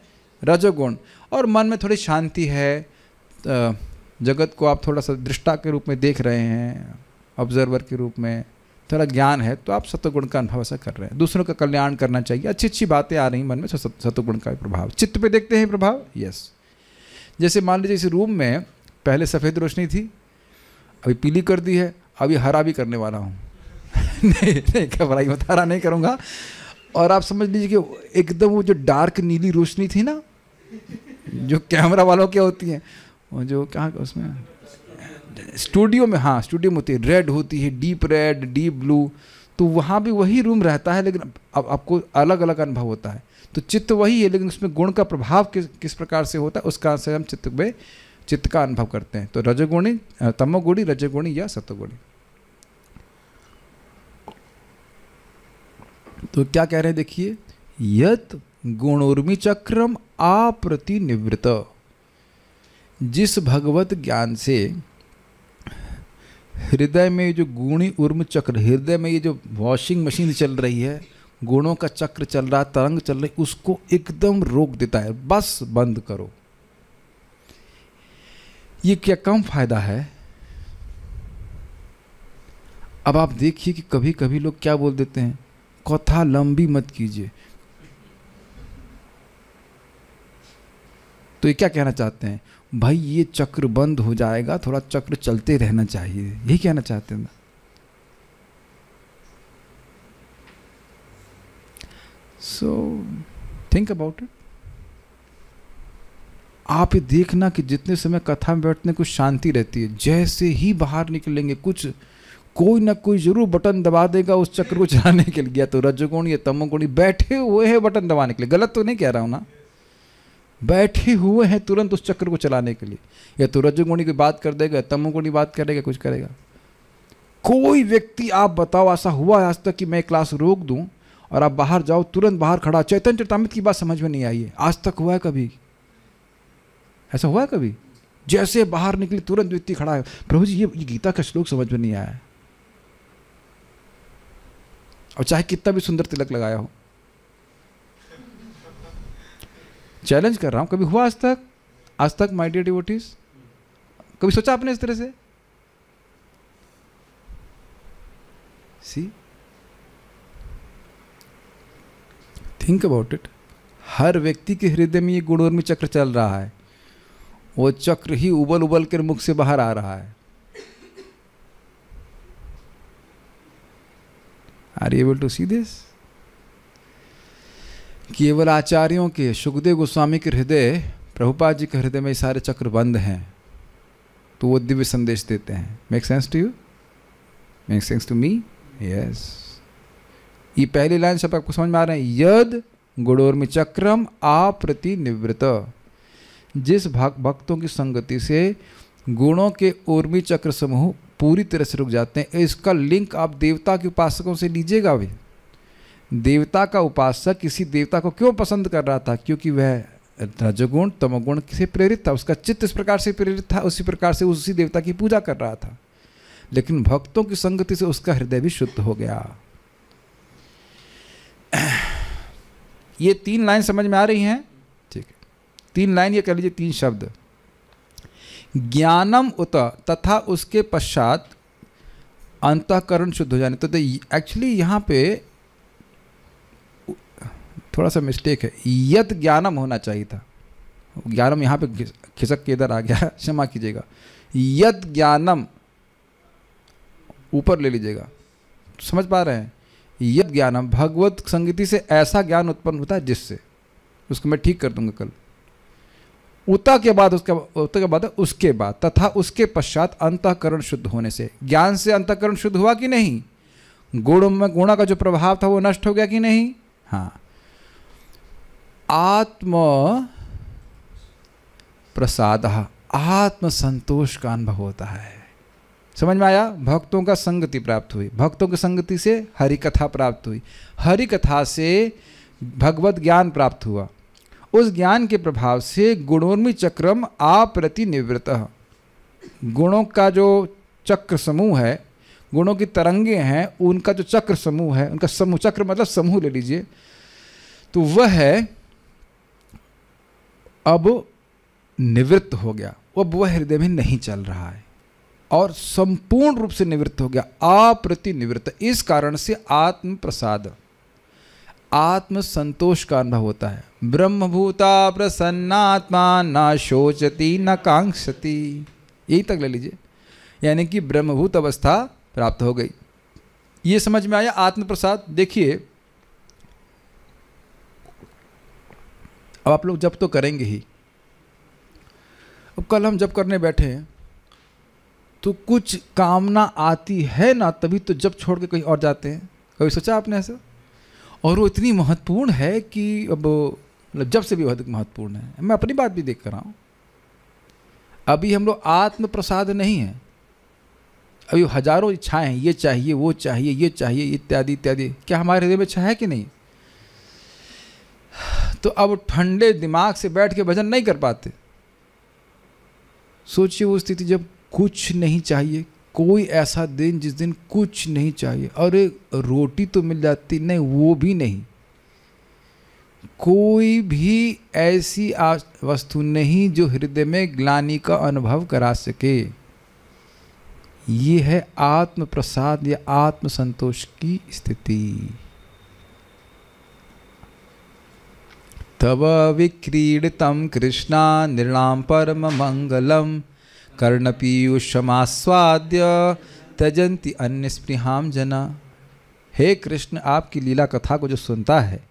रजोगुण और मन में थोड़ी शांति है जगत को आप थोड़ा सा दृष्टा के रूप में देख रहे हैं ऑब्जर्वर के रूप में थोड़ा ज्ञान है तो आप सत्वगुण का अनुभव ऐसा कर रहे हैं दूसरों का कल्याण करना चाहिए अच्छी अच्छी बातें आ रही मन में सत्वगुण का प्रभाव चित्त पे देखते हैं प्रभाव यस जैसे मान लीजिए इस रूम में पहले सफ़ेद रोशनी थी अभी पीली कर दी है अभी हरा भी करने वाला हूँ नहीं नहीं घबराइए मत हरा नहीं करूँगा और आप समझ लीजिए कि एकदम वो जो डार्क नीली रोशनी थी ना जो कैमरा वालों की होती है वो जो क्या उसमें स्टूडियो में हाँ स्टूडियो में होती है रेड होती है डीप रेड डीप ब्लू तो वहाँ भी वही रूम रहता है लेकिन अब आपको अलग अलग अनुभव होता है तो चित्त वही है लेकिन उसमें गुण का प्रभाव किस किस प्रकार से होता है उसका से हम चित्त में चित्त का अनुभव करते हैं तो रजोगुणी तमोगुणी रजोगुणी या सतोगुणी तो क्या कह रहे हैं देखिए यत गुणोर्मी चक्रम अप्रतिनिवृत जिस भगवत ज्ञान से हृदय में जो गुणी उर्म चक्र हृदय में ये जो वॉशिंग मशीन चल रही है गुणों का चक्र चल रहा तरंग चल रही उसको एकदम रोक देता है बस बंद करो ये क्या कम फायदा है अब आप देखिए कि कभी कभी लोग क्या बोल देते हैं कथा लंबी मत कीजिए तो ये क्या कहना चाहते हैं भाई ये चक्र बंद हो जाएगा थोड़ा चक्र चलते रहना चाहिए यही कहना चाहते हैं ना सो थिंक अबाउट इट आप ये देखना कि जितने समय कथा में बैठने कुछ शांति रहती है जैसे ही बाहर निकलेंगे कुछ कोई ना कोई जरूर बटन दबा देगा उस चक्र को चलाने के लिए तो रजगुण या तमोगुणी बैठे हुए हैं बटन दबाने के लिए गलत तो नहीं कह रहा हूँ ना बैठे हुए हैं तुरंत उस चक्र को चलाने के लिए या तो रजगुणी की बात कर देगा तमोगुणी बात करेगा कुछ करेगा कोई व्यक्ति आप बताओ ऐसा हुआ है आज तक कि मैं क्लास रोक दूँ और आप बाहर जाओ तुरंत बाहर खड़ा चैतन्य चरतामृत की बात समझ में नहीं आई है आज तक हुआ है कभी ऐसा हुआ है कभी जैसे बाहर निकले तुरंत व्यक्ति खड़ा है प्रभु जी ये, ये गीता का श्लोक समझ में नहीं आया है और चाहे कितना भी सुंदर तिलक लगाया हो चैलेंज कर रहा हूं कभी हुआ आज तक आज तक माई डियर डिवोटीज कभी सोचा आपने इस तरह से सी थिंक अबाउट इट हर व्यक्ति के हृदय में ये गुणवर्मी चक्र चल रहा है वो चक्र ही उबल उबल कर मुख से बाहर आ रहा है are able to see this केवल आचार्यों के सुखदेव गोस्वामी के हृदय प्रभुपाद जी के हृदय में सारे चक्र बंद हैं तो वो दिव्य संदेश देते हैं make sense to you make sense to me yes ये पहली लाइन सब आपको समझ में आ रहे हैं यद गुड़ोर्मि चक्रम आप्रतिनिवृत जिस भक्तों की संगति से गुणों के उर्मी चक्र समूह पूरी तरह से रुक जाते हैं इसका लिंक आप देवता के उपासकों से लीजिएगा भी देवता का उपासक किसी देवता को क्यों पसंद कर रहा था क्योंकि वह रजगुण तमगुण से प्रेरित था उसका चित्त इस प्रकार से प्रेरित था उसी प्रकार से उसी देवता की पूजा कर रहा था लेकिन भक्तों की संगति से उसका हृदय भी शुद्ध हो गया ये तीन लाइन समझ में आ रही हैं ठीक है तीन लाइन ये कह लीजिए तीन शब्द ज्ञानम उत तथा उसके पश्चात अंतकरण शुद्ध हो जाने तो एक्चुअली तो यहाँ पे थोड़ा सा मिस्टेक है यद ज्ञानम होना चाहिए था ज्ञानम यहाँ पे खिसक के इधर आ गया क्षमा कीजिएगा यद ज्ञानम ऊपर ले लीजिएगा समझ पा रहे हैं यद ज्ञानम भगवत संगति से ऐसा ज्ञान उत्पन्न होता है जिससे उसको मैं ठीक कर दूंगा कल उता के बाद उसके उत्तर के बाद उसके बाद तथा उसके पश्चात अंतकरण शुद्ध होने से ज्ञान से अंतकरण शुद्ध हुआ कि नहीं गुण में गुणा का जो प्रभाव था वो नष्ट हो गया कि नहीं हाँ आत्म प्रसाद आत्मसंतोष का अनुभव होता है समझ में आया भक्तों का संगति प्राप्त हुई भक्तों की संगति से हरि कथा प्राप्त हुई हरि कथा से भगवत ज्ञान प्राप्त हुआ उस ज्ञान के प्रभाव से गुणोर्मी चक्रम आप्रति निवृत गुणों का जो चक्र समूह है गुणों की तरंगे हैं उनका जो चक्र समूह है उनका समूह चक्र मतलब समूह ले लीजिए तो वह है अब निवृत्त हो गया अब वह हृदय में नहीं चल रहा है और संपूर्ण रूप से निवृत्त हो गया अप्रतिनिवृत्त इस कारण से आत्म प्रसाद आत्म संतोष का अनुभव होता है ब्रह्मभूता प्रसन्नात्मा न शोचती न कांक्षती यही तक ले लीजिए यानी कि ब्रह्मभूत अवस्था प्राप्त हो गई ये समझ में आया आत्म प्रसाद देखिए अब आप लोग जब तो करेंगे ही अब कल हम जब करने बैठे हैं तो कुछ कामना आती है ना तभी तो जब छोड़ के कहीं और जाते हैं कभी सोचा आपने ऐसा और वो इतनी महत्वपूर्ण है कि अब मतलब जब से भी अधिक महत्वपूर्ण है मैं अपनी बात भी देख कर रहा हूँ अभी हम लोग आत्म प्रसाद नहीं हैं अभी हजारों इच्छाएं हैं ये चाहिए वो चाहिए ये चाहिए इत्यादि इत्यादि क्या हमारे हृदय में इच्छा है कि नहीं तो अब ठंडे दिमाग से बैठ के भजन नहीं कर पाते सोचिए वो स्थिति जब कुछ नहीं चाहिए कोई ऐसा दिन जिस दिन कुछ नहीं चाहिए अरे रोटी तो मिल जाती नहीं वो भी नहीं कोई भी ऐसी वस्तु नहीं जो हृदय में ग्लानी का अनुभव करा सके ये है आत्म प्रसाद या आत्म संतोष की स्थिति तव विक्रीडितं कृष्णा निर्णाम परम मंगलम कर्णपीयूषमास्वाद्य त्यजंती अन्य स्पृहाम जना हे कृष्ण आपकी लीला कथा को जो सुनता है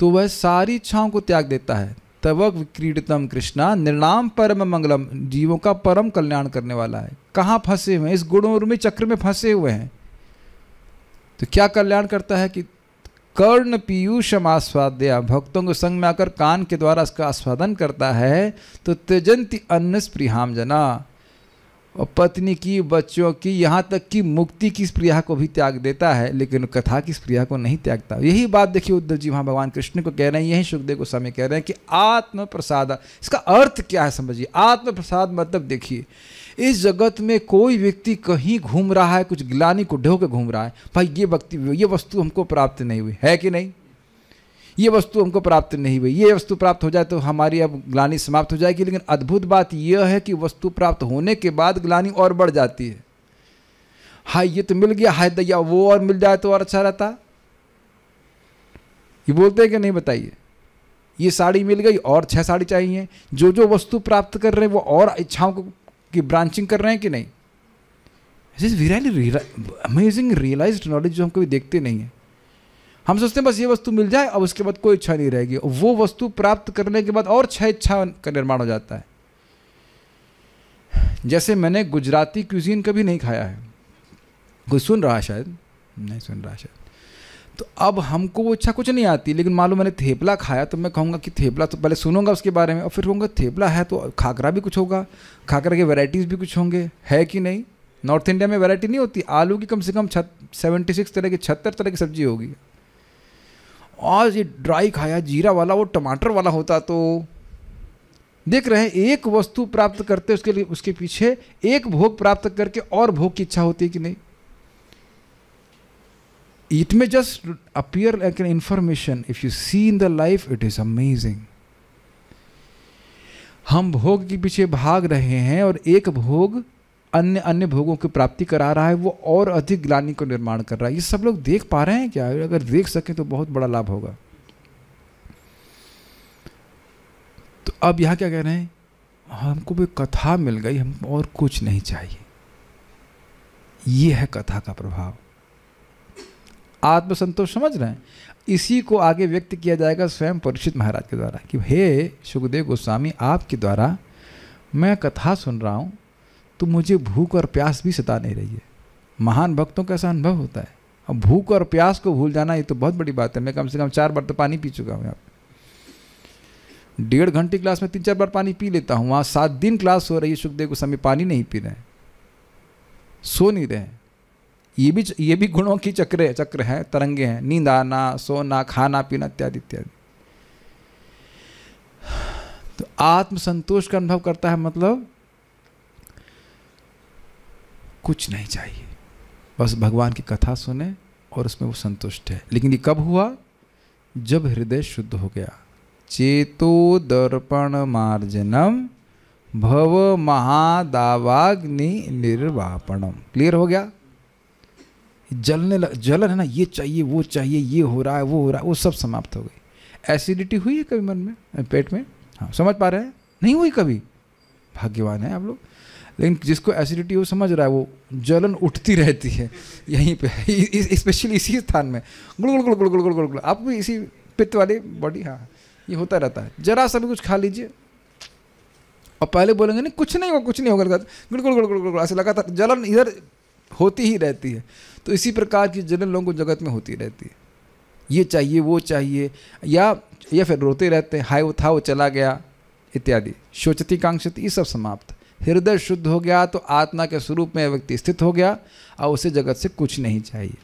तो वह सारी इच्छाओं को त्याग देता है तब विक्रीडितम कृष्णा निर्णाम परम मंगलम जीवों का परम कल्याण करने वाला है कहाँ फंसे हुए हैं इस गुणों में चक्र में फंसे हुए हैं तो क्या कल्याण करता है कि कर्ण पीयूषम आस्वाद्या भक्तों के संग में आकर कान के द्वारा इसका आस्वादन करता है तो त्यजंती अन्न स्प्रियाम जना और पत्नी की बच्चों की यहाँ तक कि मुक्ति की स्प्रिया को भी त्याग देता है लेकिन कथा की स्प्रिया को नहीं त्यागता यही बात देखिए उद्धव जी वहाँ भगवान कृष्ण को कह रहे हैं यही सुखदेव को समय कह रहे हैं कि आत्म प्रसाद इसका अर्थ क्या है समझिए आत्म प्रसाद मतलब देखिए इस जगत में कोई व्यक्ति कहीं घूम रहा है कुछ गिलानी को ढो के घूम रहा है भाई ये व्यक्ति ये वस्तु हमको प्राप्त नहीं हुई है कि नहीं ये वस्तु हमको प्राप्त नहीं हुई ये वस्तु प्राप्त हो जाए तो हमारी अब ग्लानी समाप्त हो जाएगी लेकिन अद्भुत बात यह है कि वस्तु प्राप्त होने के बाद ग्लानी और बढ़ जाती है हाय ये तो मिल गया हाय दया वो और मिल जाए तो और अच्छा रहता ये बोलते हैं कि नहीं बताइए ये साड़ी मिल गई और छह साड़ी चाहिए जो जो वस्तु प्राप्त कर रहे हैं वो और इच्छाओं को कि ब्रांचिंग कर रहे हैं कि नहीं is really amazing realize knowledge जो हम कभी देखते नहीं है हम सोचते हैं बस ये वस्तु मिल जाए अब उसके बाद कोई इच्छा नहीं रहेगी वो वस्तु प्राप्त करने के बाद और छह इच्छा का निर्माण हो जाता है जैसे मैंने गुजराती क्यूजीन कभी नहीं खाया है कोई सुन रहा शायद नहीं सुन रहा शायद तो अब हमको वो इच्छा कुछ नहीं आती लेकिन मालूम मैंने थेपला खाया तो मैं कहूँगा कि थेपला तो पहले सुनूंगा उसके बारे में और फिर कहूँगा थेपला है तो खाकरा भी कुछ होगा खाकरा के वैराइटीज़ भी कुछ होंगे है कि नहीं नॉर्थ इंडिया में वैरायटी नहीं होती आलू की कम से कम छत सेवेंटी सिक्स तरह की छहत्तर तरह की सब्ज़ी होगी और ये ड्राई खाया जीरा वाला वो टमाटर वाला होता तो देख रहे हैं एक वस्तु प्राप्त करते उसके लिए उसके पीछे एक भोग प्राप्त करके और भोग की इच्छा होती है कि नहीं it may just appear like an information if you see in the life it is amazing हम भोग के पीछे भाग रहे हैं और एक भोग अन्य अन्य भोगों की प्राप्ति करा रहा है वो और अधिक ग्लानी को निर्माण कर रहा है ये सब लोग देख पा रहे हैं क्या अगर देख सके तो बहुत बड़ा लाभ होगा तो अब यहां क्या कह रहे हैं हमको भी कथा मिल गई हम और कुछ नहीं चाहिए ये है कथा का प्रभाव आत्मसंतोष समझ रहे हैं इसी को आगे व्यक्त किया जाएगा स्वयं परीक्षित महाराज के द्वारा कि हे सुखदेव गोस्वामी आपके द्वारा मैं कथा सुन रहा हूँ तो मुझे भूख और प्यास भी सता नहीं रही है महान भक्तों का ऐसा अनुभव होता है अब भूख और प्यास को भूल जाना ये तो बहुत बड़ी बात है मैं कम से कम चार बार तो पानी पी चुका हूँ यहाँ डेढ़ घंटे क्लास में तीन चार बार पानी पी लेता हूँ वहाँ सात दिन क्लास हो रही है सुखदेव गोस्वामी पानी नहीं पी रहे हैं सो नहीं रहे हैं ये भी ये भी गुणों की चक्र चक्र है तरंगे हैं नींद आना सोना खाना पीना इत्यादि इत्यादि तो आत्मसंतोष का अनुभव करता है मतलब कुछ नहीं चाहिए बस भगवान की कथा सुने और उसमें वो संतुष्ट है लेकिन ये कब हुआ जब हृदय शुद्ध हो गया चेतो दर्पण मार्जनम भव महादावाग्नि निर्वापणम क्लियर हो गया जलने लग जलन है ना ये चाहिए वो चाहिए ये हो रहा है वो हो रहा है वो सब समाप्त हो गई एसिडिटी हुई है कभी मन में पेट में हाँ समझ पा रहे हैं नहीं हुई कभी भाग्यवान है आप लोग लेकिन जिसको एसिडिटी वो समझ रहा है वो जलन उठती रहती है यहीं पे स्पेशली इसी स्थान में गुड़ गुड़ गुड़ गुड़ गुड़ गुड़ गुड़ इसी पित्त वाली बॉडी हाँ ये होता रहता है जरा सा भी कुछ खा लीजिए और पहले बोलेंगे नहीं कुछ नहीं होगा कुछ नहीं होगा गुड़ गुड़ गुड़ गुड़ गुड़ ऐसे लगातार जलन इधर होती ही रहती है तो इसी प्रकार की जलन लोगों को जगत में होती रहती है ये चाहिए वो चाहिए या या फिर रोते रहते हैं हाय वो था वो चला गया इत्यादि शोचती कांक्षित ये सब समाप्त हृदय शुद्ध हो गया तो आत्मा के स्वरूप में व्यक्ति स्थित हो गया और उसे जगत से कुछ नहीं चाहिए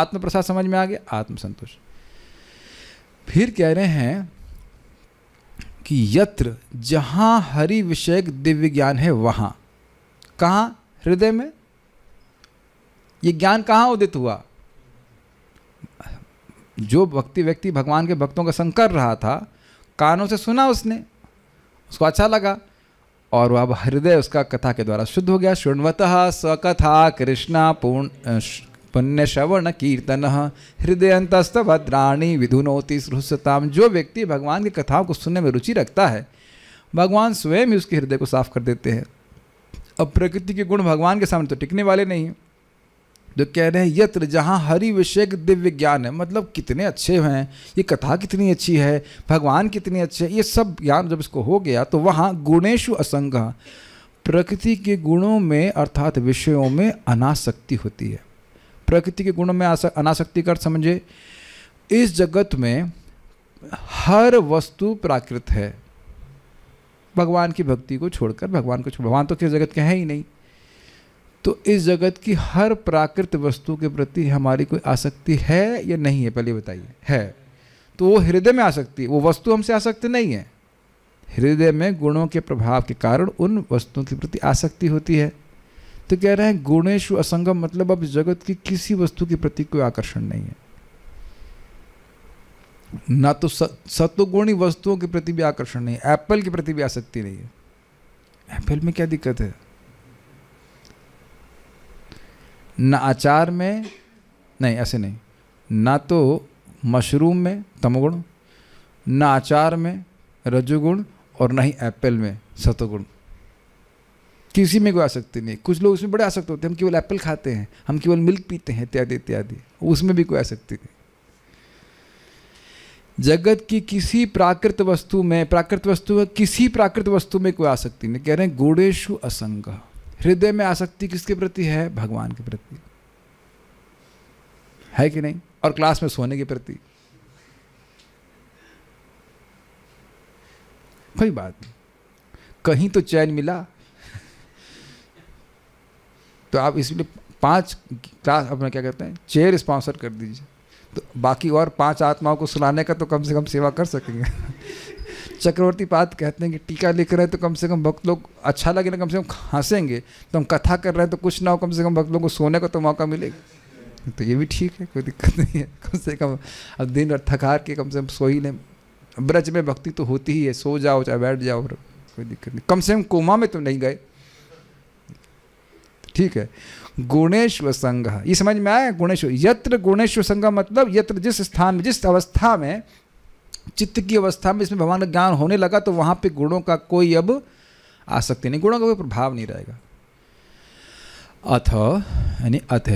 आत्म प्रसाद समझ में आ गया आत्मसंतोष फिर कह रहे हैं कि यत्र जहाँ हरि विषयक दिव्य ज्ञान है वहाँ कहाँ हृदय में ये ज्ञान कहाँ उदित हुआ जो भक्ति व्यक्ति भगवान के भक्तों का संग कर रहा था कानों से सुना उसने उसको अच्छा लगा और अब हृदय उसका कथा के द्वारा शुद्ध हो गया शुण्वत स्वकथा कृष्णा पूर्ण पुण्य श्रवण कीर्तन हृदय अंतस्थ भद्राणी विधुनोति सुहसताम जो व्यक्ति भगवान की कथाओं को सुनने में रुचि रखता है भगवान स्वयं ही उसके हृदय को साफ कर देते हैं अब प्रकृति के गुण भगवान के सामने तो टिकने वाले नहीं हैं जो कह रहे हैं यत्र जहाँ हरि विषय दिव्य ज्ञान है मतलब कितने अच्छे हैं ये कथा कितनी अच्छी है भगवान कितने अच्छे हैं ये सब ज्ञान जब इसको हो गया तो वहाँ गुणेशु असंग प्रकृति के गुणों में अर्थात विषयों में अनासक्ति होती है प्रकृति के गुणों में अनासक्ति कर समझे इस जगत में हर वस्तु प्राकृत है भगवान की भक्ति को छोड़कर भगवान को छोड़ भगवान तो किस जगत के हैं ही नहीं तो इस जगत की हर प्राकृत वस्तु के प्रति हमारी कोई आसक्ति है या नहीं है पहले बताइए है तो वो हृदय में आसक्ति वो वस्तु हमसे आसक्त नहीं है हृदय में गुणों के प्रभाव के कारण उन वस्तुओं के प्रति आसक्ति होती है तो कह रहे हैं गुणेशु असंगम मतलब अब जगत की किसी वस्तु के प्रति कोई आकर्षण नहीं है ना तो सत्वगुणी वस्तुओं के प्रति भी आकर्षण नहीं है एप्पल के प्रति भी आसक्ति नहीं है एप्पल में क्या दिक्कत है न अचार में नहीं ऐसे नहीं ना तो मशरूम में तमोगुण न अचार में रजुगुण और ना ही एप्पल में सतोगुण किसी में कोई आसक्ति नहीं कुछ लोग उसमें बड़े आसक्त होते हैं हम केवल एप्पल खाते हैं हम केवल मिल्क पीते हैं इत्यादि इत्यादि उसमें भी कोई आसक्ति नहीं जगत की किसी प्राकृत वस्तु में प्राकृत वस्तु किसी प्राकृत वस्तु में कोई आसक्ति नहीं कह रहे हैं गोड़ेशु असंग हृदय में आसक्ति किसके प्रति है भगवान के प्रति है कि नहीं और क्लास में सोने के प्रति कोई बात नहीं कहीं तो चैन मिला तो आप इसलिए पांच क्लास अपना क्या कहते हैं चेयर स्पॉन्सर कर दीजिए तो बाकी और पांच आत्माओं को सुनाने का तो कम से कम सेवा कर सकेंगे चक्रवर्ती पात कहते हैं कि टीका लिख रहे हैं तो कम से कम भक्त लोग अच्छा लगे ना कम से कम हंसेंगे तो हम कथा कर रहे हैं तो कुछ ना हो कम से कम भक्त लोग को सोने का तो मौका मिलेगा तो ये भी ठीक है कोई दिक्कत नहीं है कम से कम अब दिन और थकार के कम से कम सो ही लें ब्रज में भक्ति तो होती ही है सो जाओ चाहे बैठ जाओ कोई दिक्कत नहीं कम से कम कोमा में तो नहीं गए ठीक है गुणेश्वर संघ ये समझ में आया गुणेश्वर यत्र गुणेश्वर संघ मतलब यत्र जिस स्थान में जिस अवस्था में चित्त की अवस्था में इसमें भगवान का ज्ञान होने लगा तो वहां पे गुणों का कोई अब आसक्ति नहीं गुणों का कोई प्रभाव नहीं रहेगा अथ यानी अथ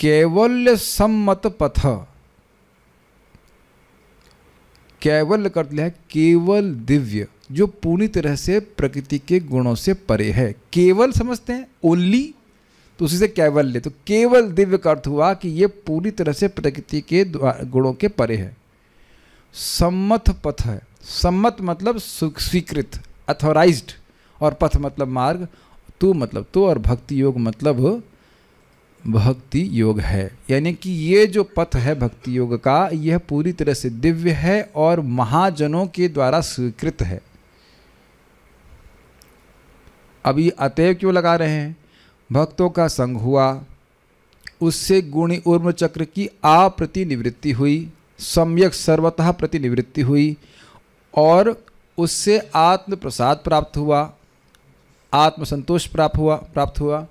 केवल्य सम्मत पथ केवल कर लिया केवल दिव्य जो पूरी तरह से प्रकृति के गुणों से परे है केवल समझते हैं ओली तो उसी से केवल ले तो केवल दिव्य का अर्थ हुआ कि यह पूरी तरह से प्रकृति के गुणों के परे है सम्मत पथ है सम्मत मतलब स्वीकृत अथोराइज और पथ मतलब मार्ग तू मतलब तो और भक्ति योग मतलब भक्ति योग है यानी कि ये जो पथ है भक्ति योग का यह पूरी तरह से दिव्य है और महाजनों के द्वारा स्वीकृत है अभी अतएव क्यों लगा रहे हैं भक्तों का संग हुआ उससे गुणी उर्म चक्र की आप्रति निवृत्ति हुई सम्यक सर्वतः प्रतिनिवृत्ति हुई और उससे आत्म प्रसाद प्राप्त हुआ आत्मसंतोष प्राप्त हुआ प्राप्त हुआ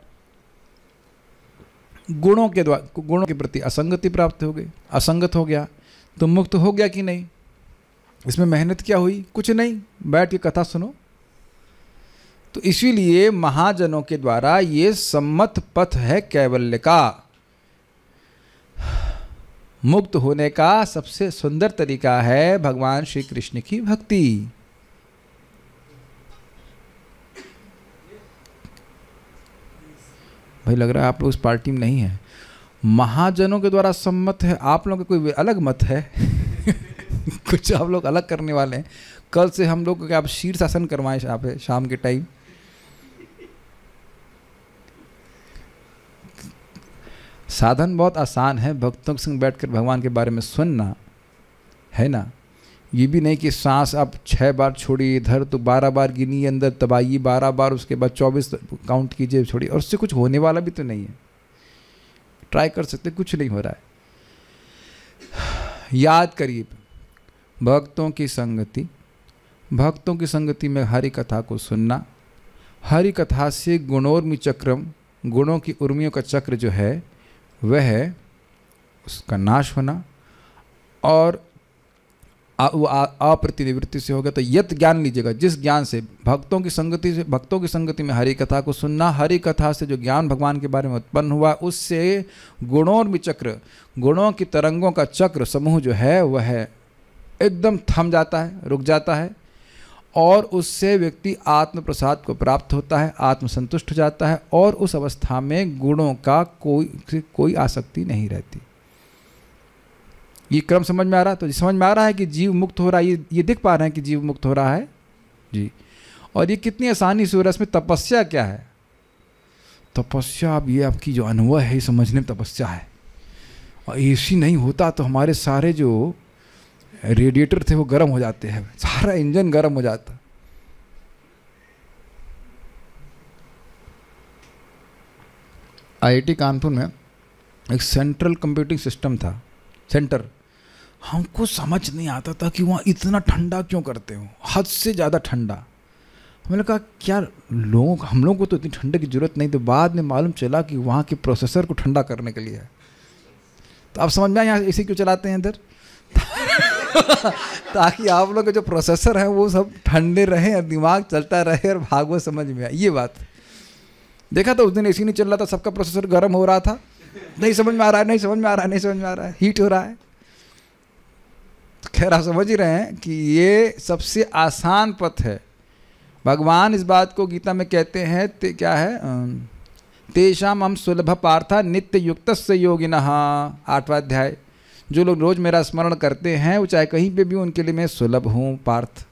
गुणों के द्वारा गुणों के प्रति असंगति प्राप्त हो गई असंगत हो गया तो मुक्त हो गया कि नहीं इसमें मेहनत क्या हुई कुछ नहीं बैठ के कथा सुनो तो इसीलिए महाजनों के द्वारा ये सम्मत पथ है कैवल्य का मुक्त होने का सबसे सुंदर तरीका है भगवान श्री कृष्ण की भक्ति भाई लग रहा है आप लोग उस पार्टी में नहीं है महाजनों के द्वारा सम्मत है आप लोगों का कोई अलग मत है कुछ आप लोग अलग करने वाले हैं कल से हम लोग आप शीर्षासन करवाएं आप शाम के टाइम साधन बहुत आसान है भक्तों के संग बैठकर भगवान के बारे में सुनना है ना ये भी नहीं कि सांस आप छः बार छोड़िए इधर तो बारह बार गिनी अंदर तबाही बारह बार उसके बाद चौबीस काउंट कीजिए छोड़िए और उससे कुछ होने वाला भी तो नहीं है ट्राई कर सकते कुछ नहीं हो रहा है याद करिए भक्तों की संगति भक्तों की संगति में हरि कथा को सुनना हरि कथा से गुणोर्मी चक्रम गुणों की उर्मियों का चक्र जो है वह है उसका नाश होना और अप्रतिनिवृत्ति से होगा तो यत ज्ञान लीजिएगा जिस ज्ञान से भक्तों की संगति से भक्तों की संगति में हरि कथा को सुनना हरि कथा से जो ज्ञान भगवान के बारे में उत्पन्न हुआ उससे गुणों में चक्र गुणों की तरंगों का चक्र समूह जो है वह एकदम थम जाता है रुक जाता है और उससे व्यक्ति आत्म प्रसाद को प्राप्त होता है आत्मसंतुष्ट हो जाता है और उस अवस्था में गुणों का कोई कोई आसक्ति नहीं रहती ये क्रम समझ में आ रहा तो समझ में आ रहा है कि जीव मुक्त हो रहा है ये ये दिख पा रहे हैं कि जीव मुक्त हो रहा है जी और ये कितनी आसानी से हो रहा है इसमें तपस्या क्या है तपस्या अब ये आपकी जो अनुभव है ये समझने में तपस्या है और ऐसी नहीं होता तो हमारे सारे जो रेडिएटर थे वो गर्म हो जाते हैं सारा इंजन गर्म हो जाता आईआईटी कानपुर में एक सेंट्रल कंप्यूटिंग सिस्टम था सेंटर हमको समझ नहीं आता था कि वहाँ इतना ठंडा क्यों करते हो हद से ज़्यादा ठंडा हमने कहा क्या लोग हम लोगों को तो इतनी ठंडे की ज़रूरत नहीं तो बाद में मालूम चला कि वहाँ के प्रोसेसर को ठंडा करने के लिए है तो आप समझ में आए यहाँ ए क्यों चलाते हैं इधर ताकि आप लोग के जो प्रोसेसर हैं वो सब ठंडे रहें और दिमाग चलता रहे और भागवत समझ में आए ये बात देखा था उस दिन ए नहीं चल रहा था सबका प्रोसेसर गर्म हो रहा था नहीं समझ में आ रहा है नहीं समझ में आ रहा है नहीं समझ में आ रहा है हीट हो रहा है तो खैर आप समझ ही रहे हैं कि ये सबसे आसान पथ है भगवान इस बात को गीता में कहते हैं ते, क्या है तेषा हम सुलभ पार्था नित्य युक्त से योगिना आठवा अध्याय जो लोग रोज़ मेरा स्मरण करते हैं वो चाहे कहीं पे भी उनके लिए मैं सुलभ हूँ पार्थ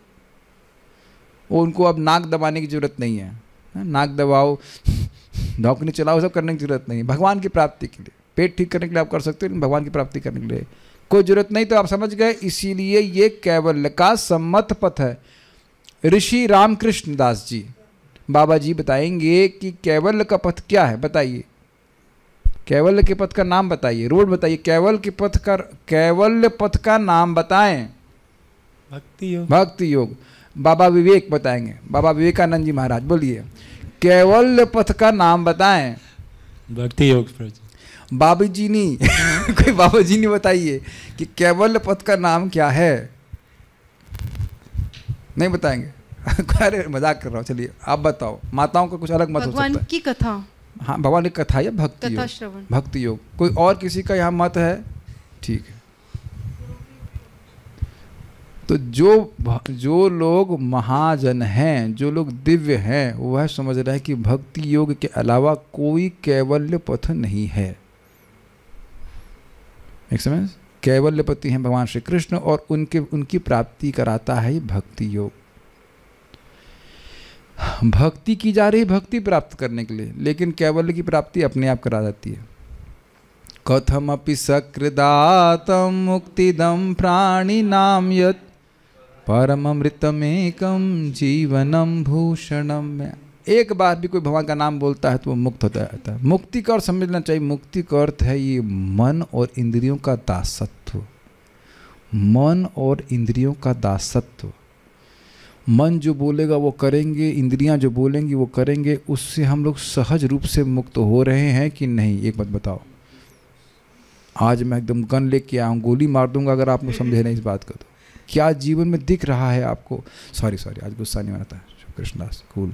वो उनको अब नाक दबाने की ज़रूरत नहीं है हाँ, नाक दबाओ धौकनी चलाओ सब करने की ज़रूरत नहीं भगवान की प्राप्ति के लिए पेट ठीक करने के लिए आप कर सकते हो लेकिन भगवान की प्राप्ति करने के लिए कोई ज़रूरत नहीं तो आप समझ गए इसीलिए ये कैवल्य का सम्मत पथ है ऋषि रामकृष्ण दास जी बाबा जी बताएंगे कि कैवल्य का पथ क्या है बताइए कैवल्य के पथ का नाम बताइए रोड बताइए कैवल के पथ का कैवल्य पथ का नाम बताएं भक्ति योग भक्ति योग बाबा विवेक बताएंगे बाबा विवेकानंद जी महाराज बोलिए कैवल्य पथ का नाम बताएं भक्ति योग बाबू जी ने कोई बाबा जी ने बताइए कि कैवल्य पथ का नाम क्या है नहीं बताएंगे अरे मजाक कर रहा हूँ चलिए आप बताओ माताओं का कुछ अलग मत हो सकता है की कथा हाँ बाबा ने कथा या भक्ति योग भक्ति योग कोई और किसी का यहाँ मत है ठीक है तो जो जो लोग महाजन हैं जो लोग दिव्य हैं वह समझ रहे हैं कि भक्ति योग के अलावा कोई कैवल्य पथ नहीं है कैवल्य पति हैं भगवान श्री कृष्ण और उनके उनकी प्राप्ति कराता है भक्ति योग भक्ति की जा रही भक्ति प्राप्त करने के लिए लेकिन केवल की प्राप्ति अपने आप करा जाती है अपि सकृदातम मुक्तिदम प्राणी प्राणिनाम यत परमृतमेकम जीवनम भूषणम में एक बार भी कोई भगवान का नाम बोलता है तो वो मुक्त होता जाता है मुक्ति का अर्थ समझना चाहिए मुक्ति का अर्थ है ये मन और इंद्रियों का दासत्व मन और इंद्रियों का दासत्व मन जो बोलेगा वो करेंगे इंद्रियां जो बोलेंगी वो करेंगे उससे हम लोग सहज रूप से मुक्त हो रहे हैं कि नहीं एक बात बताओ आज मैं एकदम गन लेके आया हूँ गोली मार दूंगा अगर आप मुझे समझे नहीं इस बात का तो क्या जीवन में दिख रहा है आपको सॉरी सॉरी आज गुस्सा नहीं मनाता कृष्णदास कूल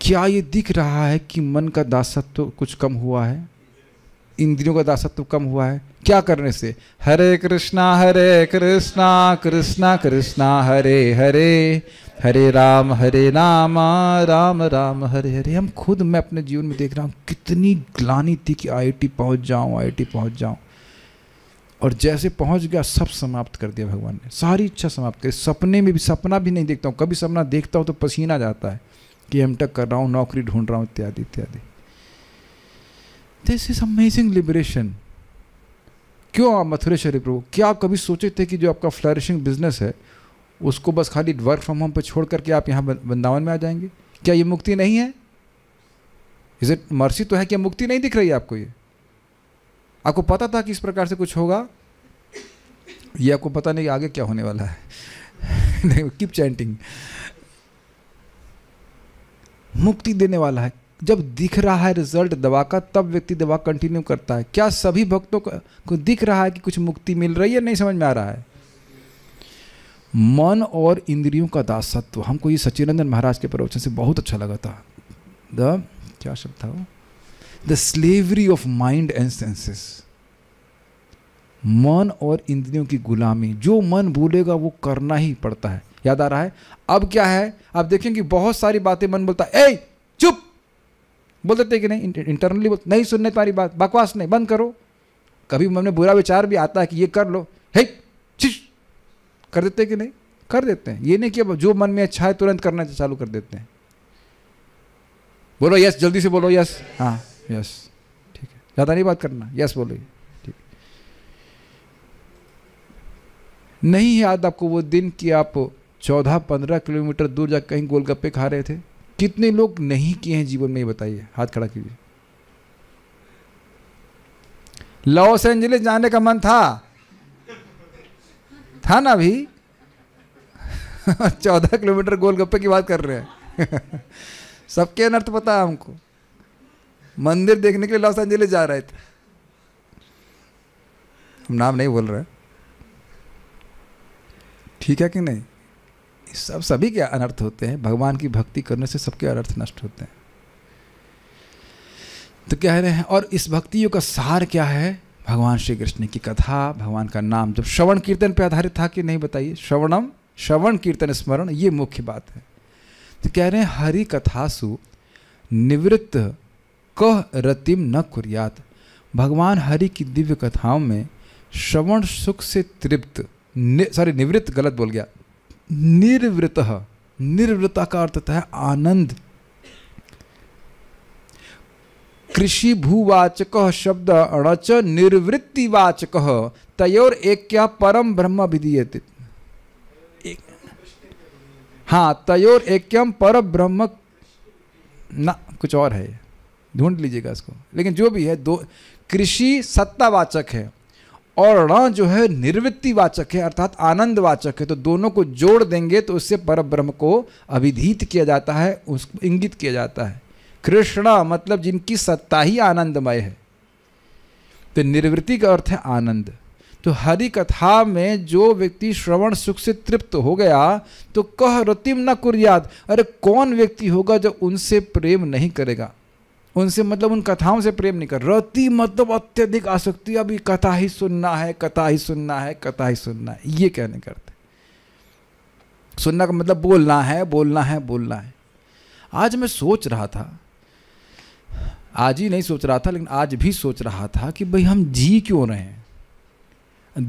क्या ये दिख रहा है कि मन का दासत्व कुछ कम हुआ है इंद्रियों का दासत्व कम हुआ है क्या करने से हरे कृष्णा हरे कृष्णा कृष्णा कृष्णा हरे हरे हरे राम हरे राम राम राम हरे हरे हम खुद मैं अपने जीवन में देख रहा हूँ कितनी ग्लानी थी कि आईटी पहुँच जाऊँ टी पहुँच जाऊँ और जैसे पहुंच गया सब समाप्त कर दिया भगवान ने सारी इच्छा समाप्त करी सपने में भी सपना भी नहीं देखता हूँ कभी सपना देखता हूँ तो पसीना जाता है कि एम टक कर रहा हूँ नौकरी ढूंढ रहा हूँ इत्यादि इत्यादि दिस इज अमेजिंग लिबरेशन क्यों आप मथुरे शरीफ प्रभु क्या आप कभी सोचे थे कि जो आपका फ्लरिशिंग बिजनेस है उसको बस खाली वर्क फ्रॉम होम पर छोड़ करके आप यहाँ वृंदावन में आ जाएंगे क्या ये मुक्ति नहीं है इज इट मर्सी तो है क्या मुक्ति नहीं दिख रही आपको ये आपको पता था कि इस प्रकार से कुछ होगा ये आपको पता नहीं आगे क्या होने वाला है कीप चैंटिंग मुक्ति देने वाला है जब दिख रहा है रिजल्ट दवा का तब व्यक्ति दवा कंटिन्यू करता है क्या सभी भक्तों को दिख रहा है कि कुछ मुक्ति मिल रही है नहीं समझ में आ रहा है मन और इंद्रियों का दासत्व हमको ये सचिनंदन महाराज के प्रवचन से बहुत अच्छा लगा था द क्या शब्द था वो the slavery of mind and senses मन और इंद्रियों की गुलामी जो मन भूलेगा वो करना ही पड़ता है याद आ रहा है अब क्या है आप देखें कि बहुत सारी बातें मन बोलता है ए चुप बोल देते कि नहीं इंटरनली बोल नहीं सुनने तुम्हारी बात बकवास नहीं बंद करो कभी मन में बुरा विचार भी आता है कि ये कर लो हे चिश कर देते कि नहीं कर देते हैं ये नहीं कि अब जो मन में अच्छा है तुरंत करना चालू कर देते हैं बोलो यस जल्दी से बोलो यस हाँ यस ठीक है ज़्यादा नहीं बात करना यस बोलो ठीक नहीं याद आपको वो दिन कि आप चौदह पंद्रह किलोमीटर दूर जा कहीं गोलगप्पे खा रहे थे कितने लोग नहीं किए हैं जीवन में ये बताइए हाथ खड़ा कीजिए लॉस एंजलिस जाने का मन था था ना अभी चौदह किलोमीटर गोलगप्पे की बात कर रहे हैं सबके अनर्थ पता है हमको मंदिर देखने के लिए लॉस एंजलिस जा रहे थे हम नाम नहीं बोल रहे ठीक है कि नहीं सब सभी के अनर्थ होते हैं भगवान की भक्ति करने से सबके अनर्थ नष्ट होते हैं तो कह रहे हैं और इस भक्तियों का सार क्या है भगवान श्री कृष्ण की कथा भगवान का नाम जब श्रवण कीर्तन पर आधारित था कि नहीं बताइए श्रवणम श्रवण कीर्तन स्मरण ये मुख्य बात है तो कह रहे हैं हरि कथासु निवृत्त कह रतिम न कुर्यात भगवान हरि की दिव्य कथाओं में श्रवण सुख से तृप्त सॉरी निवृत्त गलत बोल गया निर्वृत निर्वृता का अर्थ है आनंद कृषि भूवाचक शब्द अणच निर्वृत्तिवाचक तयोर एक क्या परम ब्रह्म विधीय हाँ तयोर एक्यम पर ब्रह्म ना कुछ और है ढूंढ लीजिएगा इसको लेकिन जो भी है दो कृषि सत्तावाचक है और ण जो है निर्वृत्ति वाचक है अर्थात आनंद वाचक है तो दोनों को जोड़ देंगे तो उससे पर ब्रह्म को अभिधीत किया जाता है उसको इंगित किया जाता है कृष्णा मतलब जिनकी सत्ता ही आनंदमय है तो निर्वृत्ति का अर्थ है आनंद तो हरि कथा में जो व्यक्ति श्रवण सुख से तृप्त हो गया तो कह रतिम न कुर्याद अरे कौन व्यक्ति होगा जो उनसे प्रेम नहीं करेगा उनसे मतलब उन कथाओं से प्रेम नहीं कर रति मतलब अत्यधिक आसक्ति अभी कथा ही सुनना है कथा ही सुनना है कथा ही सुनना है ये क्या नहीं करते सुनना का मतलब बोलना है बोलना है बोलना है आज मैं सोच रहा था आज ही नहीं सोच रहा था लेकिन आज भी सोच रहा था कि भाई हम जी क्यों रहे हैं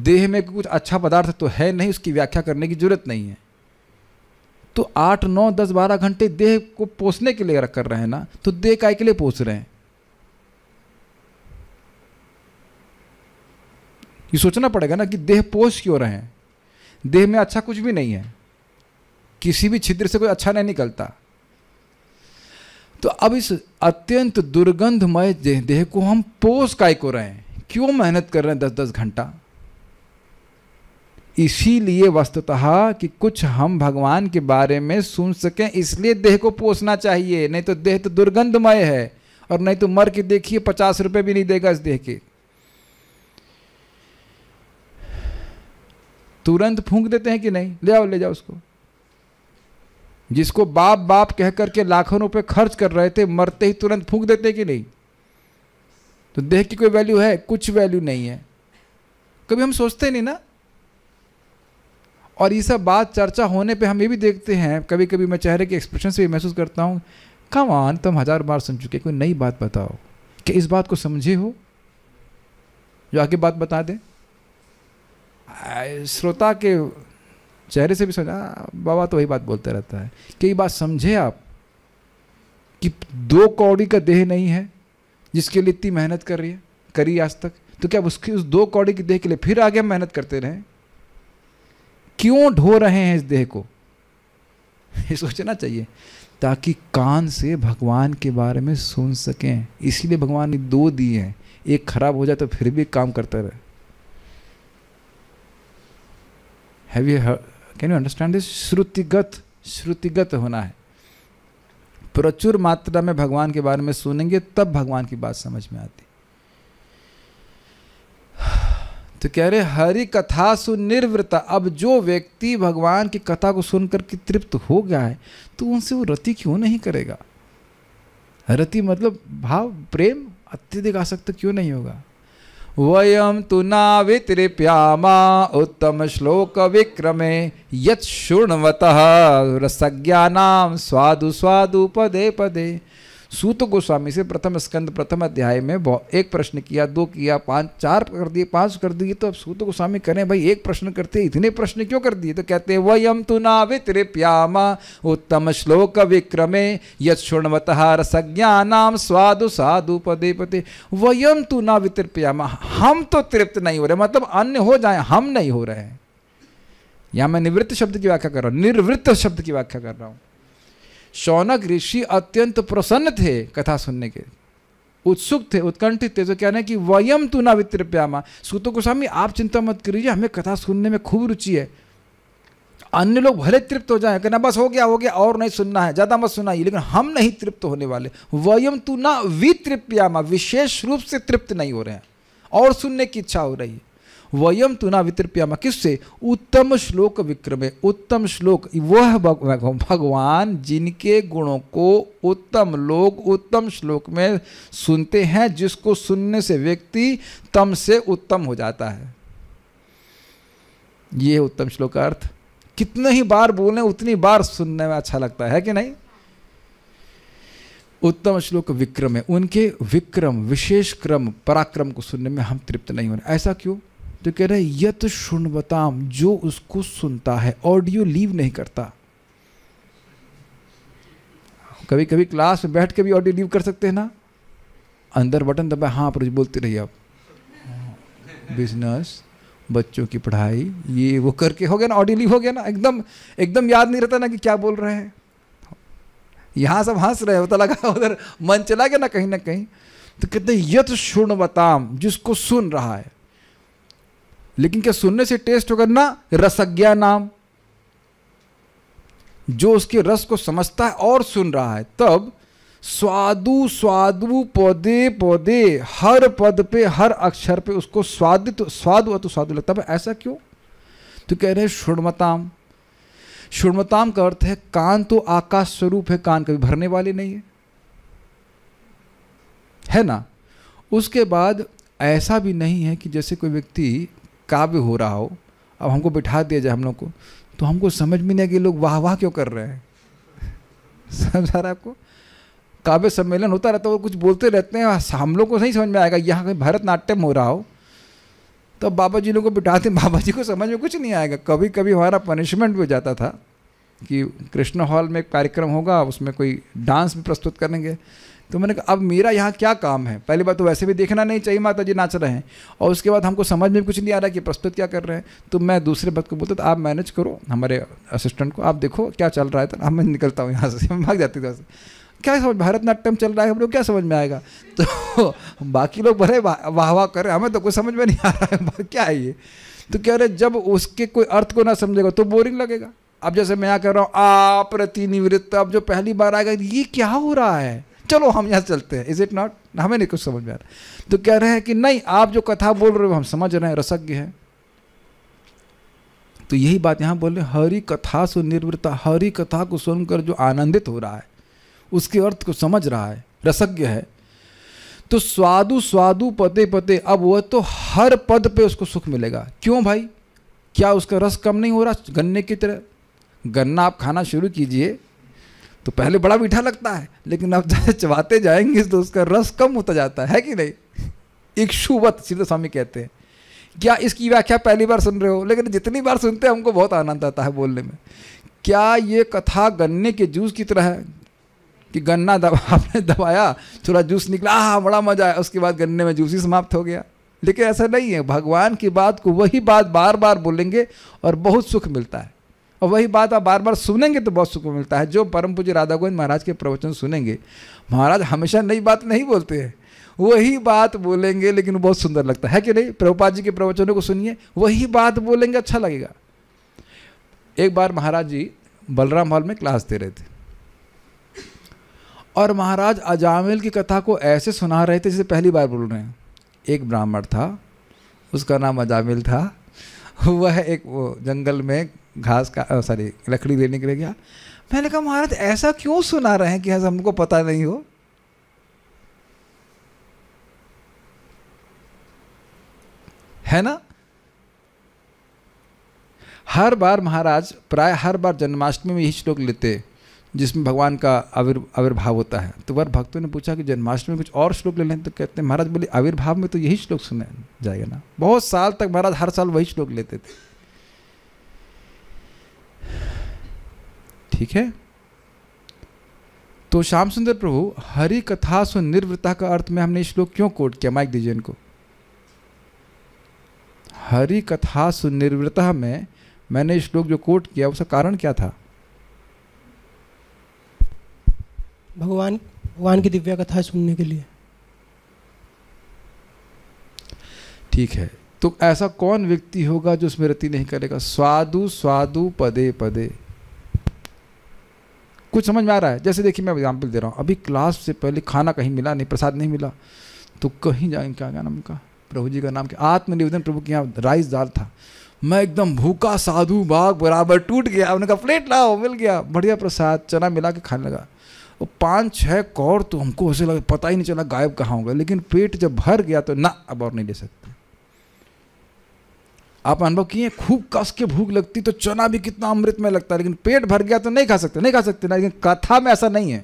देह में कुछ अच्छा पदार्थ तो है नहीं उसकी व्याख्या करने की जरूरत नहीं है तो आठ नौ दस बारह घंटे देह को पोसने के लिए अगर कर रहे हैं ना तो देह काय के लिए पोस रहे हैं ये सोचना पड़ेगा ना कि देह पोष क्यों रहे हैं देह में अच्छा कुछ भी नहीं है किसी भी छिद्र से कोई अच्छा नहीं निकलता तो अब इस अत्यंत दुर्गंधमय देह को हम पोष काय को रहे हैं क्यों मेहनत कर रहे हैं दस दस घंटा इसीलिए वस्तुतः कि कुछ हम भगवान के बारे में सुन सकें इसलिए देह को पोसना चाहिए नहीं तो देह तो दुर्गंधमय है और नहीं तो मर के देखिए पचास रुपये भी नहीं देगा इस देह के तुरंत फूंक देते हैं कि नहीं ले आओ ले जाओ उसको जिसको बाप बाप कह करके लाखों रुपए खर्च कर रहे थे मरते ही तुरंत फूंक देते कि नहीं तो देह की कोई वैल्यू है कुछ वैल्यू नहीं है कभी हम सोचते नहीं ना और ये सब बात चर्चा होने पे हम ये भी देखते हैं कभी कभी मैं चेहरे के एक्सप्रेशन से भी महसूस करता हूँ कम आन तुम हज़ार बार सुन चुके कोई नई बात बताओ कि इस बात को समझे हो जो आगे बात बता दें श्रोता के चेहरे से भी समझा हाँ, बाबा तो वही बात बोलते रहता है कि ये बात समझे आप कि दो कौड़ी का देह नहीं है जिसके लिए इतनी मेहनत कर रही है करी आज तक तो क्या उसकी उस दो कौड़ी के देह के लिए फिर आगे हम मेहनत करते रहें क्यों ढो रहे हैं इस देह को ये सोचना चाहिए ताकि कान से भगवान के बारे में सुन सकें इसीलिए भगवान ने दो दिए हैं एक खराब हो जाए तो फिर भी काम करता रहे have you can you understand this श्रुतिगत श्रुतिगत होना है प्रचुर मात्रा में भगवान के बारे में सुनेंगे तब भगवान की बात समझ में आती है तो कह रहे हरि कथा सुनिर्वृत अब जो व्यक्ति भगवान की कथा को सुनकर के तृप्त हो गया है तो उनसे वो रति क्यों नहीं करेगा रति मतलब भाव प्रेम अत्यधिक आसक्त क्यों नहीं होगा वयम तु नावितृप्यामा उत्तम श्लोक विक्रमे यत रसज्ञा नाम स्वादु स्वादु पदे पदे सूत गोस्वामी से प्रथम स्कंद प्रथम अध्याय में एक प्रश्न किया दो किया पांच चार कर दिए पांच कर दिए तो अब सूत गोस्वामी करें भाई एक प्रश्न करते इतने प्रश्न क्यों कर दिए तो कहते वयम तु नावितृप्यामा उत्तम श्लोक विक्रमे यद शुणवत नाम स्वादु साधु पदे पदे वयम तु नावितृप्यामा हम तो तृप्त नहीं हो रहे मतलब अन्य हो जाए हम नहीं हो रहे हैं या मैं निवृत्त शब्द की व्याख्या कर रहा हूँ निर्वृत्त शब्द की व्याख्या कर रहा हूँ शौनक ऋषि अत्यंत प्रसन्न थे कथा सुनने के उत्सुक थे उत्कंठित थे तो कहना है कि वयम तू ना वित्रप्यामा सुतो गोस्वामी आप चिंता मत करिए हमें कथा सुनने में खूब रुचि है अन्य लोग भले तृप्त हो जाए कहना बस हो गया हो गया और नहीं सुनना है ज़्यादा मत सुनाइए लेकिन हम नहीं तृप्त होने वाले वयम तू ना वितृप्यामा विशेष रूप से तृप्त नहीं हो रहे हैं और सुनने की इच्छा हो रही है वयम तुना वितृप्यामा किससे उत्तम श्लोक विक्रमे उत्तम श्लोक वह भगवान जिनके गुणों को उत्तम लोग उत्तम श्लोक में सुनते हैं जिसको सुनने से व्यक्ति तम से उत्तम हो जाता है ये उत्तम श्लोक का अर्थ कितने ही बार बोलें उतनी बार सुनने में अच्छा लगता है कि नहीं उत्तम श्लोक विक्रम है उनके विक्रम विशेष क्रम पराक्रम को सुनने में हम तृप्त नहीं हो रहे ऐसा क्यों तो कह रहे यत सुनवताम जो उसको सुनता है ऑडियो लीव नहीं करता कभी कभी क्लास में बैठ के भी ऑडियो लीव कर सकते हैं ना अंदर बटन दबाए हाँ पर बोलते रहिए आप बिजनेस बच्चों की पढ़ाई ये वो करके हो गया ना ऑडियो लीव हो गया ना एकदम एकदम याद नहीं रहता ना कि क्या बोल रहे हैं यहाँ सब हंस रहे हैं लगा उधर मन चला गया ना कहीं ना कहीं तो कहते यत बताम जिसको सुन रहा है लेकिन क्या सुनने से टेस्ट होगा ना रसज्ञा नाम जो उसके रस को समझता है और सुन रहा है तब स्वादु स्वादु पौधे पौधे हर पद पे हर अक्षर पे उसको स्वादित स्वादु तो स्वादु लगता है ऐसा क्यों तो कह रहे हैं शुणमताम शुणमताम का अर्थ है कान तो आकाश स्वरूप है कान कभी भरने वाले नहीं है है ना उसके बाद ऐसा भी नहीं है कि जैसे कोई व्यक्ति काव्य हो रहा हो अब हमको बिठा दिया जाए हम लोग को तो हमको समझ में नहीं आ कि लोग वाह वाह क्यों कर रहे हैं समझ आ रहा है आपको काव्य सम्मेलन होता रहता है वो कुछ बोलते रहते हैं हम लोग को सही समझ में आएगा यहाँ कहीं भरतनाट्यम हो रहा हो तो बाबा जी लोग को बिठाते बाबा जी को समझ में कुछ नहीं आएगा कभी कभी हमारा पनिशमेंट भी हो जाता था कि कृष्ण हॉल में एक कार्यक्रम होगा उसमें कोई डांस भी प्रस्तुत करेंगे तो मैंने कहा अब मेरा यहाँ क्या काम है पहली बात तो वैसे भी देखना नहीं चाहिए माता जी नाच रहे हैं और उसके बाद हमको समझ में कुछ नहीं आ रहा कि प्रस्तुत क्या कर रहे हैं तो मैं दूसरे भक्त को बोलता था आप मैनेज करो हमारे असिस्टेंट को आप देखो क्या चल रहा है तो मैं निकलता हूँ यहाँ से भाग जाती थी क्या समझ भारतनाट्यम चल रहा है हम लोग क्या समझ में आएगा तो बाकी लोग भरे वाह वाह करें हमें तो कुछ समझ में नहीं आ रहा है क्या है ये तो कह रहे जब उसके कोई अर्थ को ना समझेगा तो बोरिंग लगेगा अब जैसे मैं यहाँ कह रहा हूँ आप प्रतिनिवृत्त अब जो पहली बार आएगा ये क्या हो रहा है चलो हम यहाँ चलते हैं इज इट नॉट हमें नहीं कुछ समझ में आ रहा तो कह रहे हैं कि नहीं आप जो कथा बोल रहे हो हम समझ रहे हैं रसज्ञ है तो यही बात यहाँ बोल रहे हरी कथा से निर्वृता हरी कथा को सुनकर जो आनंदित हो रहा है उसके अर्थ को समझ रहा है रसज्ञ है तो स्वादु स्वादु पते पते अब वह तो हर पद पे उसको सुख मिलेगा क्यों भाई क्या उसका रस कम नहीं हो रहा गन्ने की तरह गन्ना आप खाना शुरू कीजिए तो पहले बड़ा मीठा लगता है लेकिन अब जैसे चबाते जाएंगे तो उसका रस कम होता जाता है कि नहीं इक्षुवत सीधे स्वामी कहते हैं क्या इसकी व्याख्या पहली बार सुन रहे हो लेकिन जितनी बार सुनते हैं हमको बहुत आनंद आता है बोलने में क्या ये कथा गन्ने के जूस की तरह है कि गन्ना दबा आपने दबाया थोड़ा जूस निकला हाँ बड़ा मजा आया उसके बाद गन्ने में जूस ही समाप्त हो गया लेकिन ऐसा नहीं है भगवान की बात को वही बात बार बार बोलेंगे और बहुत सुख मिलता है और वही बात आप बार बार सुनेंगे तो बहुत सुकून मिलता है जो परम पूज्य राधा गोविंद महाराज के प्रवचन सुनेंगे महाराज हमेशा नई बात नहीं बोलते हैं वही बात बोलेंगे लेकिन बहुत सुंदर लगता है कि नहीं प्रभुपाद जी के प्रवचनों को सुनिए वही बात बोलेंगे अच्छा लगेगा एक बार महाराज जी बलराम हॉल में क्लास दे रहे थे और महाराज अजामिल की कथा को ऐसे सुना रहे थे जैसे पहली बार बोल रहे हैं एक ब्राह्मण था उसका नाम अजामिल था वह एक वो जंगल में घास का सॉरी लकड़ी लेने के लिए गया मैंने कहा महाराज ऐसा क्यों सुना रहे हैं कि हमको पता नहीं हो है ना हर बार महाराज प्राय हर बार जन्माष्टमी में यही श्लोक लेते जिसमें भगवान का आविर आविर्भाव होता है तो वह भक्तों ने पूछा कि जन्माष्टमी में कुछ और श्लोक ले लें तो कहते हैं महाराज बोले आविर्भाव में तो यही श्लोक सुना जाएगा ना बहुत साल तक महाराज हर साल वही श्लोक लेते थे ठीक है तो श्याम सुंदर प्रभु हरि कथा सु निर्वृता का अर्थ में हमने श्लोक क्यों कोट किया माइक दीजिए इनको हरि कथा सु निर्वृता में मैंने श्लोक जो कोट किया उसका कारण क्या था भगवान भगवान की दिव्या कथा सुनने के लिए ठीक है तो ऐसा कौन व्यक्ति होगा जो स्मृति नहीं करेगा स्वादु स्वादु पदे पदे कुछ समझ में आ रहा है जैसे देखिए मैं एग्जाम्पल दे रहा हूँ अभी क्लास से पहले खाना कहीं मिला नहीं प्रसाद नहीं मिला तो कहीं जाएंगे क्या क्या नाम का प्रभु जी का नाम क्या आत्मनिवेदन प्रभु के यहाँ राइस दाल था मैं एकदम भूखा साधु बाग बराबर टूट गया उन्होंने कहा प्लेट लाओ मिल गया बढ़िया प्रसाद चना मिला के खाने लगा और पाँच छः कौर तो हमको ऐसे लगा पता ही नहीं चला गायब कहाँ होगा लेकिन पेट जब भर गया तो ना अब और नहीं ले सकते आप अनुभव किए खूब कस के भूख लगती तो चना भी कितना अमृत में लगता है लेकिन पेट भर गया तो नहीं खा सकते नहीं खा सकते ना लेकिन कथा में ऐसा नहीं है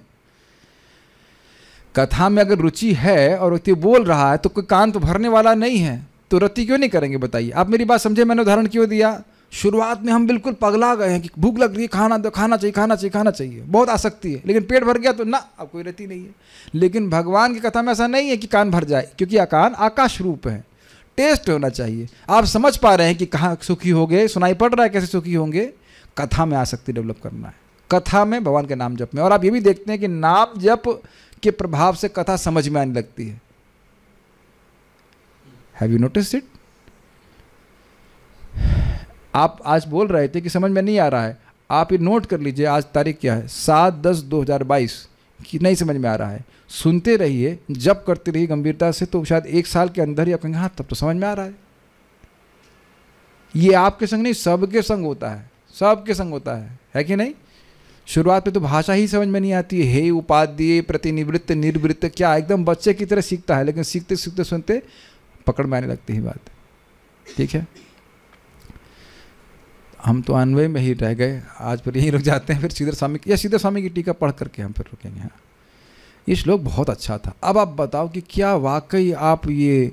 कथा में अगर रुचि है और व्यक्ति बोल रहा है तो कोई कान तो भरने वाला नहीं है तो रति क्यों नहीं करेंगे बताइए आप मेरी बात समझे मैंने उदाहरण क्यों दिया शुरुआत में हम बिल्कुल पगला गए हैं कि भूख लग रही है खाना दो खाना चाहिए खाना चाहिए खाना चाहिए बहुत आसक्ति है लेकिन पेट भर गया तो ना अब कोई रति नहीं है लेकिन भगवान की कथा में ऐसा नहीं है कि कान भर जाए क्योंकि कान आकाश रूप है टेस्ट होना चाहिए आप समझ पा रहे हैं कि कहाँ सुखी हो गए सुनाई पड़ रहा है कैसे सुखी होंगे कथा में आसक्ति डेवलप करना है कथा में भगवान के नाम जप में और आप ये भी देखते हैं कि नाम जप के प्रभाव से कथा समझ में आने लगती है हैव यू नोटिस इट आप आज बोल रहे थे कि समझ में नहीं आ रहा है आप ये नोट कर लीजिए आज तारीख क्या है सात दस दो हज़ार बाईस कि नहीं समझ में आ रहा है सुनते रहिए जब करते रहिए गंभीरता से तो शायद एक साल के अंदर ही आप कहेंगे हाँ तब तो समझ में आ रहा है ये आपके संग नहीं सबके संग होता है सबके संग होता है है कि नहीं शुरुआत में तो भाषा ही समझ में नहीं आती है हे उपाध्य प्रतिनिवृत्त निर्वृत्त क्या एकदम बच्चे की तरह सीखता है लेकिन सीखते सीखते सुनते पकड़ में आने लगती है बात ठीक है हम तो अनवय में ही रह गए आज पर यहीं रुक जाते हैं फिर सीधर स्वामी या सीधर स्वामी की टीका पढ़ करके हम फिर रुकेंगे हाँ ये श्लोक बहुत अच्छा था अब आप बताओ कि क्या वाकई आप ये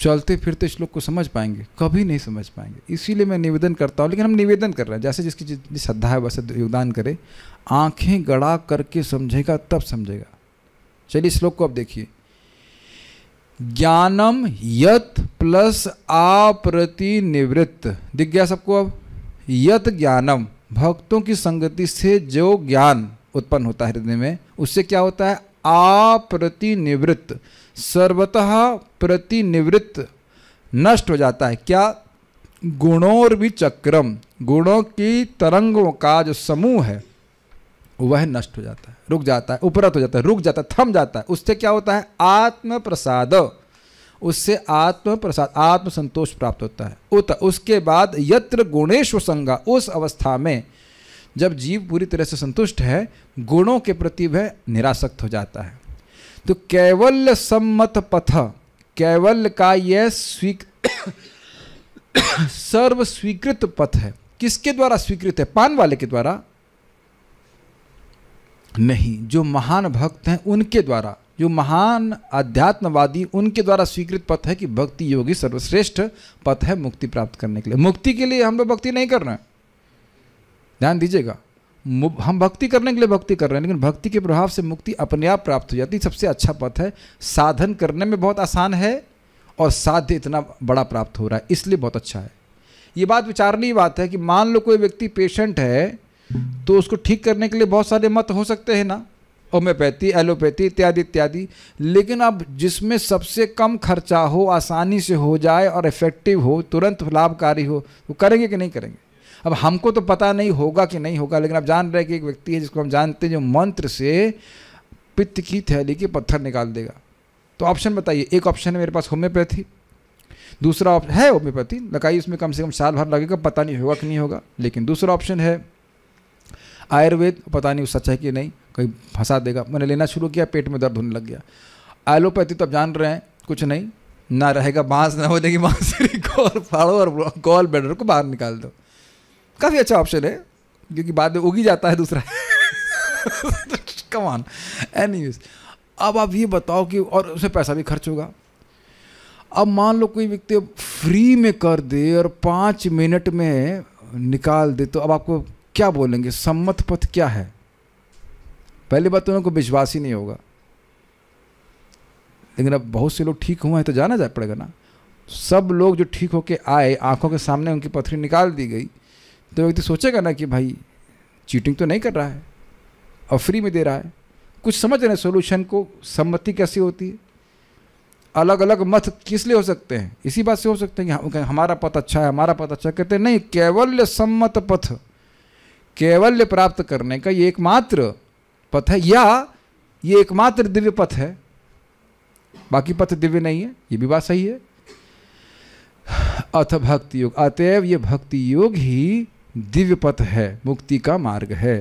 चलते फिरते श्लोक को समझ पाएंगे कभी नहीं समझ पाएंगे इसीलिए मैं निवेदन करता हूँ लेकिन हम निवेदन कर रहे हैं जैसे जिसकी जितनी श्रद्धा है वैसे योगदान करे आँखें गड़ा करके समझेगा तब समझेगा चलिए श्लोक को अब देखिए ज्ञानम यत प्लस आप्रतिनिवृत्त दिख गया सबको अब यत ज्ञानम भक्तों की संगति से जो ज्ञान उत्पन्न होता है हृदय में उससे क्या होता है आप्रतिनिवृत्त सर्वतः प्रतिनिवृत्त नष्ट हो जाता है क्या गुणों भी चक्रम गुणों की तरंगों का जो समूह है वह नष्ट हो जाता है रुक जाता है उपरत हो जाता है रुक जाता है थम जाता है उससे क्या होता है आत्म प्रसाद उससे आत्म प्रसाद आत्मसंतोष प्राप्त होता है उत उसके बाद यत्र गुणेश्व संगा उस अवस्था में जब जीव पूरी तरह से संतुष्ट है गुणों के प्रति वह निरासक्त हो जाता है तो केवल सम्मत पथ केवल का यह स्वीक सर्व स्वीकृत पथ है किसके द्वारा स्वीकृत है पान वाले के द्वारा नहीं जो महान भक्त हैं उनके द्वारा जो महान अध्यात्मवादी उनके द्वारा स्वीकृत पथ है कि भक्ति योगी सर्वश्रेष्ठ पथ है मुक्ति प्राप्त करने के लिए मुक्ति के लिए हम लोग भक्ति नहीं कर रहे हैं ध्यान दीजिएगा हम भक्ति करने के लिए भक्ति कर रहे हैं लेकिन भक्ति के प्रभाव से मुक्ति अपने आप प्राप्त हो जाती है सबसे अच्छा पथ है साधन करने में बहुत आसान है और साध्य इतना बड़ा प्राप्त हो रहा है इसलिए बहुत अच्छा है ये बात विचारनीय बात है कि मान लो कोई व्यक्ति पेशेंट है तो उसको ठीक करने के लिए बहुत सारे मत हो सकते हैं ना होम्योपैथी एलोपैथी इत्यादि इत्यादि लेकिन अब जिसमें सबसे कम खर्चा हो आसानी से हो जाए और इफेक्टिव हो तुरंत लाभकारी हो वो करेंगे कि नहीं करेंगे अब हमको तो पता नहीं होगा कि नहीं होगा लेकिन आप जान रहे कि एक व्यक्ति है जिसको हम जानते हैं जो मंत्र से पित्त की थैली के पत्थर निकाल देगा तो ऑप्शन बताइए एक ऑप्शन है मेरे पास होम्योपैथी दूसरा ऑप्शन है होम्योपैथी लगाइए उसमें कम से कम साल भर लगेगा पता नहीं होगा कि नहीं होगा लेकिन दूसरा ऑप्शन है आयुर्वेद पता नहीं सच है कि नहीं कहीं फंसा देगा मैंने लेना शुरू किया पेट में दर्द होने लग गया एलोपैथी तो आप जान रहे हैं कुछ नहीं ना रहेगा बांस ना हो जाएगी बांस गोल फाड़ो और कॉल बेडर को बाहर निकाल दो काफ़ी अच्छा ऑप्शन है क्योंकि बाद में उगी जाता है दूसरा कमान एनी अब आप ये बताओ कि और उसमें पैसा भी खर्च होगा अब मान लो कोई व्यक्ति फ्री में कर दे और पाँच मिनट में निकाल दे तो अब आपको क्या बोलेंगे सम्मत पथ क्या है पहली बात तो उनको विश्वास ही नहीं होगा लेकिन अब बहुत से लोग ठीक हुए हैं तो जाना जा पड़ेगा ना सब लोग जो ठीक होके आए आंखों के सामने उनकी पथरी निकाल दी गई तो व्यक्ति सोचेगा ना कि भाई चीटिंग तो नहीं कर रहा है और फ्री में दे रहा है कुछ समझ रहे हैं सोल्यूशन को सम्मति कैसी होती है अलग अलग मत किस लिए हो सकते हैं इसी बात से हो सकते हैं कि हमारा पथ अच्छा है हमारा पथ अच्छा कहते हैं नहीं केवल सम्मत पथ केवल्य प्राप्त करने का ये एकमात्र पथ है या ये एकमात्र दिव्य पथ है बाकी पथ दिव्य नहीं है ये भी बात सही है अथ भक्ति योग अतएव ये भक्ति योग ही दिव्य पथ है मुक्ति का मार्ग है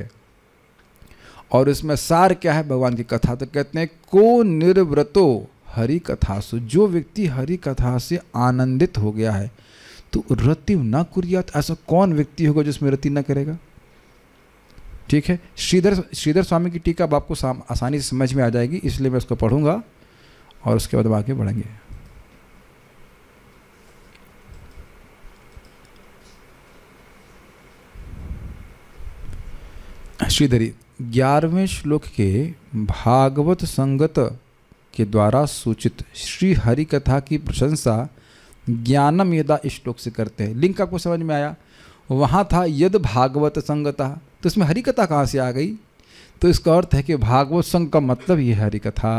और इसमें सार क्या है भगवान की कथा तो कहते हैं को निर्व्रतो हरि कथा से जो व्यक्ति हरि कथा से आनंदित हो गया है तो रति न कुरिया ऐसा कौन व्यक्ति होगा जिसमें रति न करेगा ठीक है श्रीधर श्रीधर स्वामी की टीका अब आपको आसानी से समझ में आ जाएगी इसलिए मैं उसको पढ़ूंगा और उसके बाद आगे बढ़ेंगे श्रीधरी ग्यारहवें श्लोक के भागवत संगत के द्वारा सूचित श्री हरि कथा की प्रशंसा ज्ञानम यदा श्लोक से करते हैं लिंक आपको समझ में आया वहाँ था यद भागवत संगता तो इसमें हरि कथा कहाँ से आ गई तो इसका अर्थ है कि भागवत संग का मतलब ये हरि कथा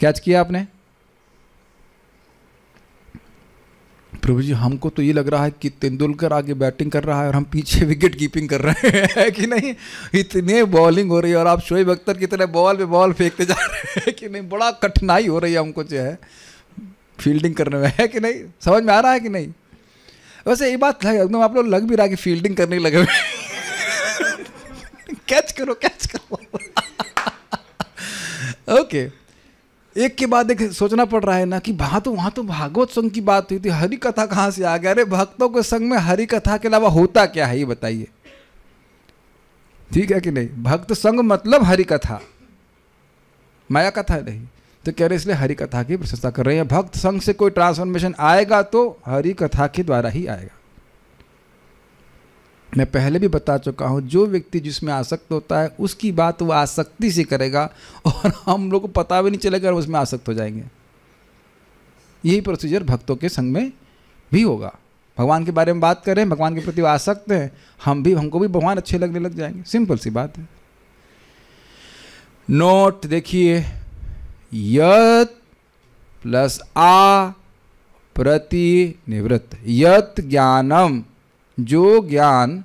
कैच किया आपने प्रभु जी हमको तो ये लग रहा है कि तेंदुलकर आगे बैटिंग कर रहा है और हम पीछे विकेट कीपिंग कर रहे हैं कि नहीं इतने बॉलिंग हो रही है और आप शोएब अख्तर की तरह बॉल पे बॉल फेंकते जा रहे हैं कि नहीं बड़ा कठिनाई हो रही है हमको जो है फील्डिंग करने में है कि नहीं समझ में आ रहा है कि नहीं वैसे ये बात है एकदम आप लोग लग भी रहा कि फील्डिंग करने लगे हुए कैच करो कैच करो ओके okay. एक के बाद एक सोचना पड़ रहा है ना कि वहां तो वहाँ तो भागवत संघ की बात हुई थी हरी कथा कहाँ से आ गया अरे भक्तों के संग में हरी कथा के अलावा होता क्या है ये बताइए ठीक है कि नहीं भक्त संग मतलब हरि कथा माया कथा नहीं तो कह रहे इसलिए हरि कथा की प्रशंसा कर रहे हैं भक्त संघ से कोई ट्रांसफॉर्मेशन आएगा तो हरि कथा के द्वारा ही आएगा मैं पहले भी बता चुका हूँ जो व्यक्ति जिसमें आसक्त होता है उसकी बात वो आसक्ति से करेगा और हम लोग को पता भी नहीं चलेगा और उसमें आसक्त हो जाएंगे यही प्रोसीजर भक्तों के संग में भी होगा भगवान के बारे में बात करें भगवान के प्रति वो आसक्त हैं हम भी हमको भी भगवान अच्छे लगने लग जाएंगे सिंपल सी बात है नोट देखिए यत प्लस आ निवृत्त यत ज्ञानम जो ज्ञान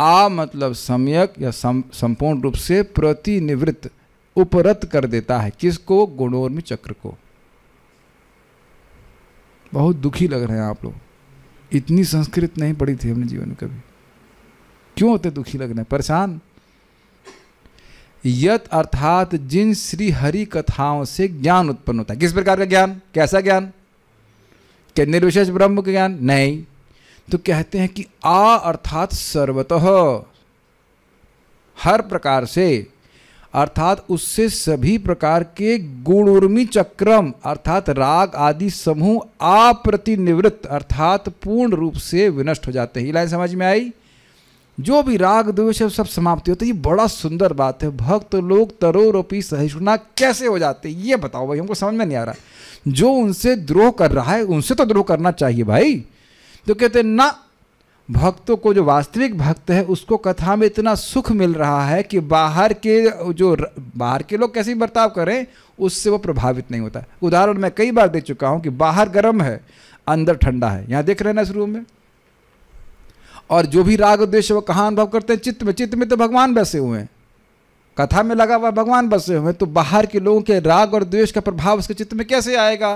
आ मतलब सम्यक या सम, संपूर्ण रूप से प्रतिनिवृत्त उपरत कर देता है किसको गुणोर्म चक्र को बहुत दुखी लग रहे हैं आप लोग इतनी संस्कृत नहीं पढ़ी थी हमने जीवन में कभी क्यों होते दुखी लग रहे हैं परेशान यत अर्थात जिन श्री हरि कथाओं से ज्ञान उत्पन्न होता है किस प्रकार का ज्ञान कैसा ज्ञान क्या निर्विशेष ब्रह्म का ज्ञान नहीं तो कहते हैं कि आ अर्थात सर्वतः हर प्रकार से अर्थात उससे सभी प्रकार के गुण उर्मी चक्रम अर्थात राग आदि समूह अप्रतिनिवृत्त अर्थात पूर्ण रूप से विनष्ट हो जाते हैं ये लाइन समझ में आई जो भी राग द्वेष सब समाप्ति होते तो ये बड़ा सुंदर बात है भक्त लोग तरोपी सहिष्णुना कैसे हो जाते ये बताओ भाई हमको समझ में नहीं आ रहा जो उनसे द्रोह कर रहा है उनसे तो द्रोह करना चाहिए भाई तो कहते ना भक्तों को जो वास्तविक भक्त है उसको कथा में इतना सुख मिल रहा है कि बाहर के जो बाहर के लोग कैसे बर्ताव करें उससे वो प्रभावित नहीं होता उदाहरण मैं कई बार दे चुका हूं कि बाहर गर्म है अंदर ठंडा है यहां देख रहे ना इस रूम में और जो भी राग उद्देश्य वो कहाँ अनुभव करते हैं चित्त में चित्त में तो भगवान बसे हुए हैं कथा में लगा हुआ भगवान बसे हुए हैं तो बाहर के लोगों के राग और द्वेष का प्रभाव उसके चित्त में कैसे आएगा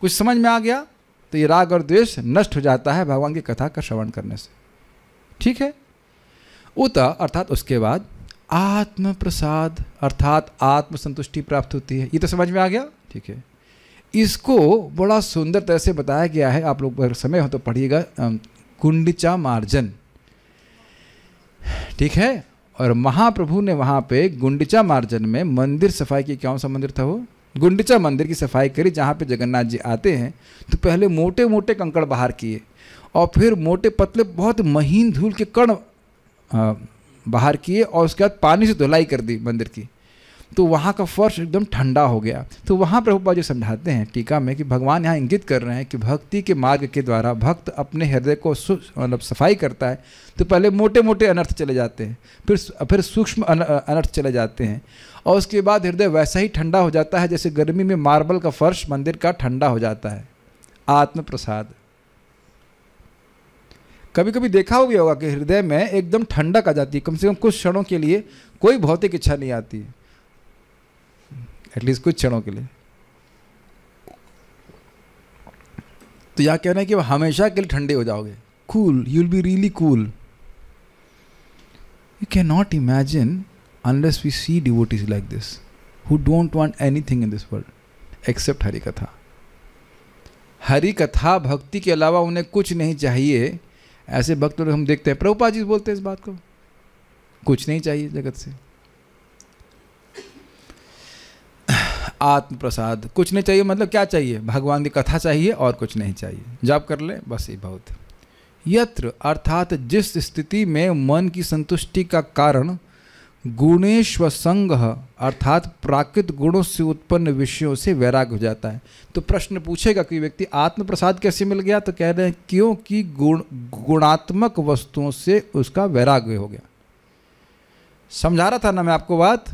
कुछ समझ में आ गया तो ये राग और द्वेष नष्ट हो जाता है भगवान की कथा का श्रवण करने से ठीक है उत अर्थात उसके बाद आत्म प्रसाद अर्थात आत्मसंतुष्टि प्राप्त होती है ये तो समझ में आ गया ठीक है इसको बड़ा सुंदर तरह से बताया गया है आप लोग अगर समय हो तो पढ़िएगा कुंडचा मार्जन ठीक है और महाप्रभु ने वहाँ पे गुंडचा मार्जन में मंदिर सफाई की क्यों संबंधित था वो गुंडीचा मंदिर की सफाई करी जहाँ पे जगन्नाथ जी आते हैं तो पहले मोटे मोटे कंकड़ बाहर किए और फिर मोटे पतले बहुत महीन धूल के कण बाहर किए और उसके बाद पानी से धुलाई कर दी मंदिर की तो वहाँ का फर्श एकदम ठंडा हो गया तो वहाँ प्रभुपा जो समझाते हैं टीका में कि भगवान यहाँ इंगित कर रहे हैं कि भक्ति के मार्ग के द्वारा भक्त अपने हृदय को मतलब सफाई करता है तो पहले मोटे मोटे अनर्थ चले जाते हैं फिर फिर सूक्ष्म अनर्थ चले जाते हैं और उसके बाद हृदय वैसा ही ठंडा हो जाता है जैसे गर्मी में मार्बल का फर्श मंदिर का ठंडा हो जाता है आत्म प्रसाद कभी कभी देखा हो गया होगा कि हृदय में एकदम ठंडक आ जाती है कम से कम कुछ क्षणों के लिए कोई भौतिक इच्छा नहीं आती है एटलीस्ट कुछ क्षणों के लिए तो यह कहना है कि हमेशा के लिए ठंडे हो जाओगे cool you will be really cool you can not imagine unless we see is like this who don't want anything in this world except Hari katha Hari कथा भक्ति के अलावा उन्हें कुछ नहीं चाहिए ऐसे भक्त को हम देखते हैं प्रभुपा जी बोलते हैं इस बात को कुछ नहीं चाहिए जगत से आत्म प्रसाद कुछ नहीं चाहिए मतलब क्या चाहिए भगवान की कथा चाहिए और कुछ नहीं चाहिए जब कर ले बस ये बहुत यत्र अर्थात जिस स्थिति में मन की संतुष्टि का कारण गुणेश्व संग अर्थात प्राकृत गुणों से उत्पन्न विषयों से वैराग हो जाता है तो प्रश्न पूछेगा कि व्यक्ति आत्म प्रसाद कैसे मिल गया तो कह रहे हैं क्योंकि गुण गुणात्मक वस्तुओं से उसका वैराग्य हो गया समझा रहा था ना मैं आपको बात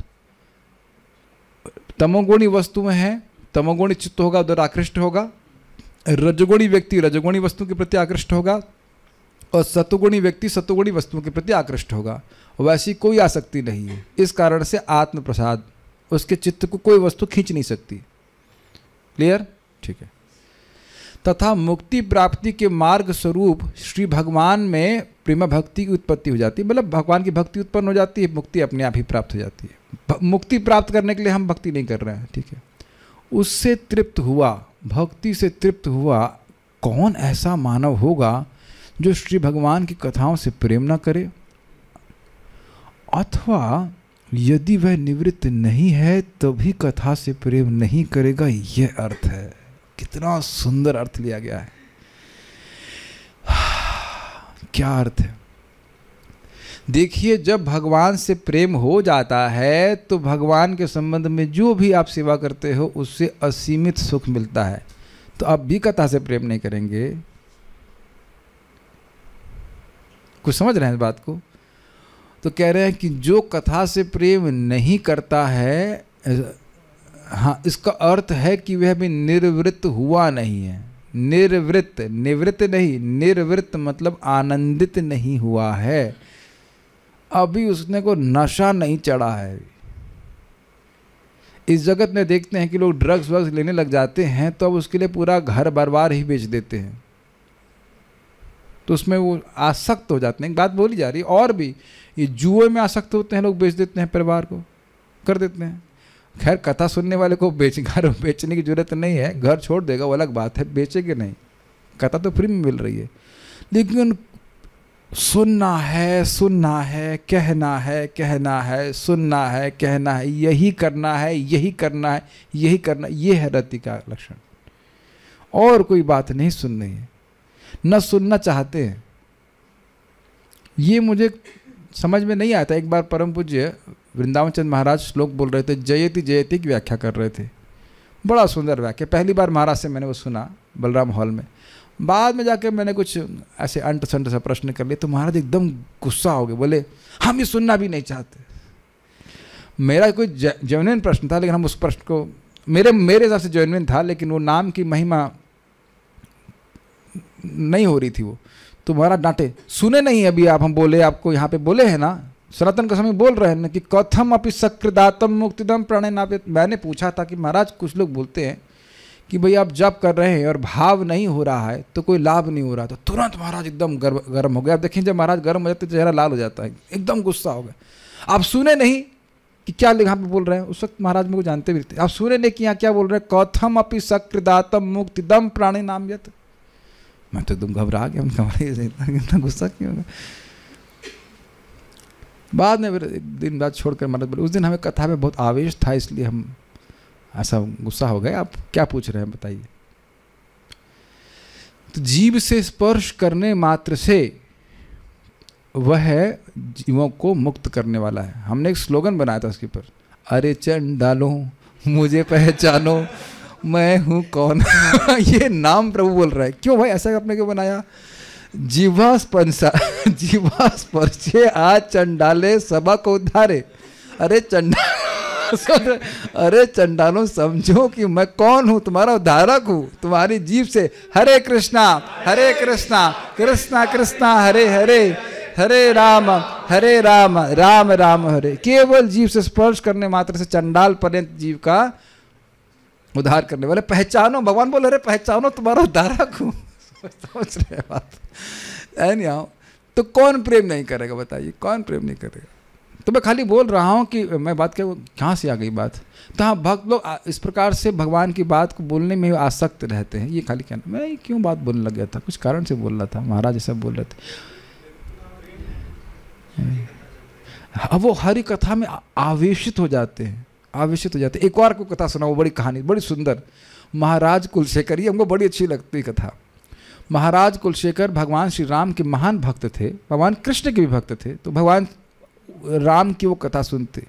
तमोगुणी वस्तु में है तमोगुणी चित्त होगा उधर आकृष्ट होगा रजगुणी व्यक्ति रजगुणी वस्तु के प्रति आकृष्ट होगा और सतुगुणी व्यक्ति सतुगुणी वस्तुओं के प्रति आकृष्ट होगा वैसी कोई आसक्ति नहीं है इस कारण से आत्म प्रसाद उसके चित्त को कोई वस्तु खींच नहीं सकती क्लियर ठीक है तथा मुक्ति प्राप्ति के मार्ग स्वरूप श्री भगवान में प्रेम भक्ति की उत्पत्ति हो जाती है मतलब भगवान की भक्ति उत्पन्न हो जाती है मुक्ति अपने आप ही प्राप्त हो जाती है मुक्ति प्राप्त करने के लिए हम भक्ति नहीं कर रहे हैं ठीक है उससे तृप्त हुआ भक्ति से तृप्त हुआ कौन ऐसा मानव होगा जो श्री भगवान की कथाओं से प्रेम ना करे अथवा यदि वह निवृत्त नहीं है तो कथा से प्रेम नहीं करेगा यह अर्थ है कितना सुंदर अर्थ लिया गया है क्या अर्थ है देखिए जब भगवान से प्रेम हो जाता है तो भगवान के संबंध में जो भी आप सेवा करते हो उससे असीमित सुख मिलता है तो आप भी कथा से प्रेम नहीं करेंगे कुछ समझ रहे हैं इस बात को तो कह रहे हैं कि जो कथा से प्रेम नहीं करता है हाँ इसका अर्थ है कि वह भी निर्वृत्त हुआ नहीं है निर्वृत्त निवृत्त नहीं निर्वृत्त मतलब आनंदित नहीं हुआ है अभी उसने को नशा नहीं चढ़ा है इस जगत में देखते हैं कि लोग ड्रग्स वग्स लेने लग जाते हैं तो अब उसके लिए पूरा घर बार ही बेच देते हैं तो उसमें वो आसक्त हो जाते हैं एक बात बोली जा रही है और भी ये जुए में आसक्त होते हैं लोग बेच देते हैं परिवार को कर देते हैं खैर कथा सुनने वाले को बेच घर बेचने की जरूरत नहीं है घर छोड़ देगा वो अलग बात है बेचेंगे नहीं कथा तो फ्री में मिल रही है लेकिन सुनना है सुनना है कहना है कहना है सुनना है कहना है यही करना है यही करना है यही करना ये है रति का लक्षण और कोई बात नहीं सुननी है न सुनना चाहते हैं ये मुझे समझ में नहीं आता एक बार परम पूज्य वृंदावन चंद महाराज श्लोक बोल रहे थे जयति जयति की व्याख्या कर रहे थे बड़ा सुंदर व्याख्या पहली बार महाराज से मैंने वो सुना बलराम हॉल में बाद में जाके मैंने कुछ ऐसे अंट संट सा प्रश्न कर लिया तो महाराज एकदम गुस्सा हो गए बोले हम ये सुनना भी नहीं चाहते मेरा कोई जेनुइन प्रश्न था लेकिन हम उस प्रश्न को मेरे मेरे हिसाब से जेनुइन था लेकिन वो नाम की महिमा नहीं हो रही थी वो तो महाराज डांटे सुने नहीं अभी आप हम बोले आपको यहाँ पे बोले हैं ना सनातन का समय बोल रहे हैं ना कि कथम अपनी सक्रदातम मुक्तिदम प्रणय नापे मैंने पूछा था कि महाराज कुछ लोग बोलते हैं कि भाई आप जब कर रहे हैं और भाव नहीं हो रहा है तो कोई लाभ नहीं हो रहा तो तुरंत महाराज एकदम गर्म गर्म हो गया आप देखें जब महाराज गर्म हो जाते तो चेहरा लाल हो जाता है एकदम गुस्सा हो गया आप सुने नहीं कि क्या यहाँ पे बोल रहे हैं उस वक्त महाराज मेरे को जानते भी थे आप सुने नहीं कि यहाँ क्या बोल रहे हैं कौथम अपि सकृदातम दम प्राणी नाम यत मैं तो एकदम घबरा गया इतना गुस्सा क्यों होगा बाद में फिर दिन बाद छोड़कर महाराज बोले उस दिन हमें कथा में बहुत आवेश था इसलिए हम ऐसा गुस्सा हो गए आप क्या पूछ रहे हैं बताइए तो जीव से स्पर्श करने मात्र से वह जीवों को मुक्त करने वाला है हमने एक स्लोगन बनाया था उसके ऊपर अरे चंड डालो मुझे पहचानो मैं हूं कौन ये नाम प्रभु बोल रहा है क्यों भाई ऐसा आपने क्यों बनाया जीवा स्पर्शा जीवा स्पर्शे आज चंडाले सभा को उद्धारे अरे चंडा अरे चंडालो समझो कि मैं कौन हूँ तुम्हारा उद्धारक हूँ तुम्हारी जीव से हरे कृष्णा हरे कृष्णा कृष्णा कृष्णा हरे हरे हरे राम हरे राम राम राम हरे केवल जीव से स्पर्श करने मात्र से चंडाल पर्यंत जीव का उद्धार करने वाले पहचानो भगवान बोले अरे पहचानो तुम्हारा उद्धारक हूँ सोच रहे बात तो कौन प्रेम नहीं करेगा बताइए कौन प्रेम नहीं करेगा तो मैं खाली बोल रहा हूँ कि मैं बात क्या कहाँ से आ गई बात तो हाँ भक्त लोग इस प्रकार से भगवान की बात को बोलने में आसक्त रहते हैं ये खाली कहना मैं क्यों बात बोलने लग गया था कुछ कारण से बोल रहा था महाराज ऐसा बोल रहे थे अब वो हरी कथा में आवेशित हो जाते हैं आवेशित हो जाते हैं एक और को कथा सुनाओ बड़ी कहानी बड़ी सुंदर महाराज कुलशेखर ये हमको बड़ी अच्छी लगती कथा महाराज कुलशेखर भगवान श्री राम के महान भक्त थे भगवान कृष्ण के भी भक्त थे तो भगवान राम की वो कथा सुनते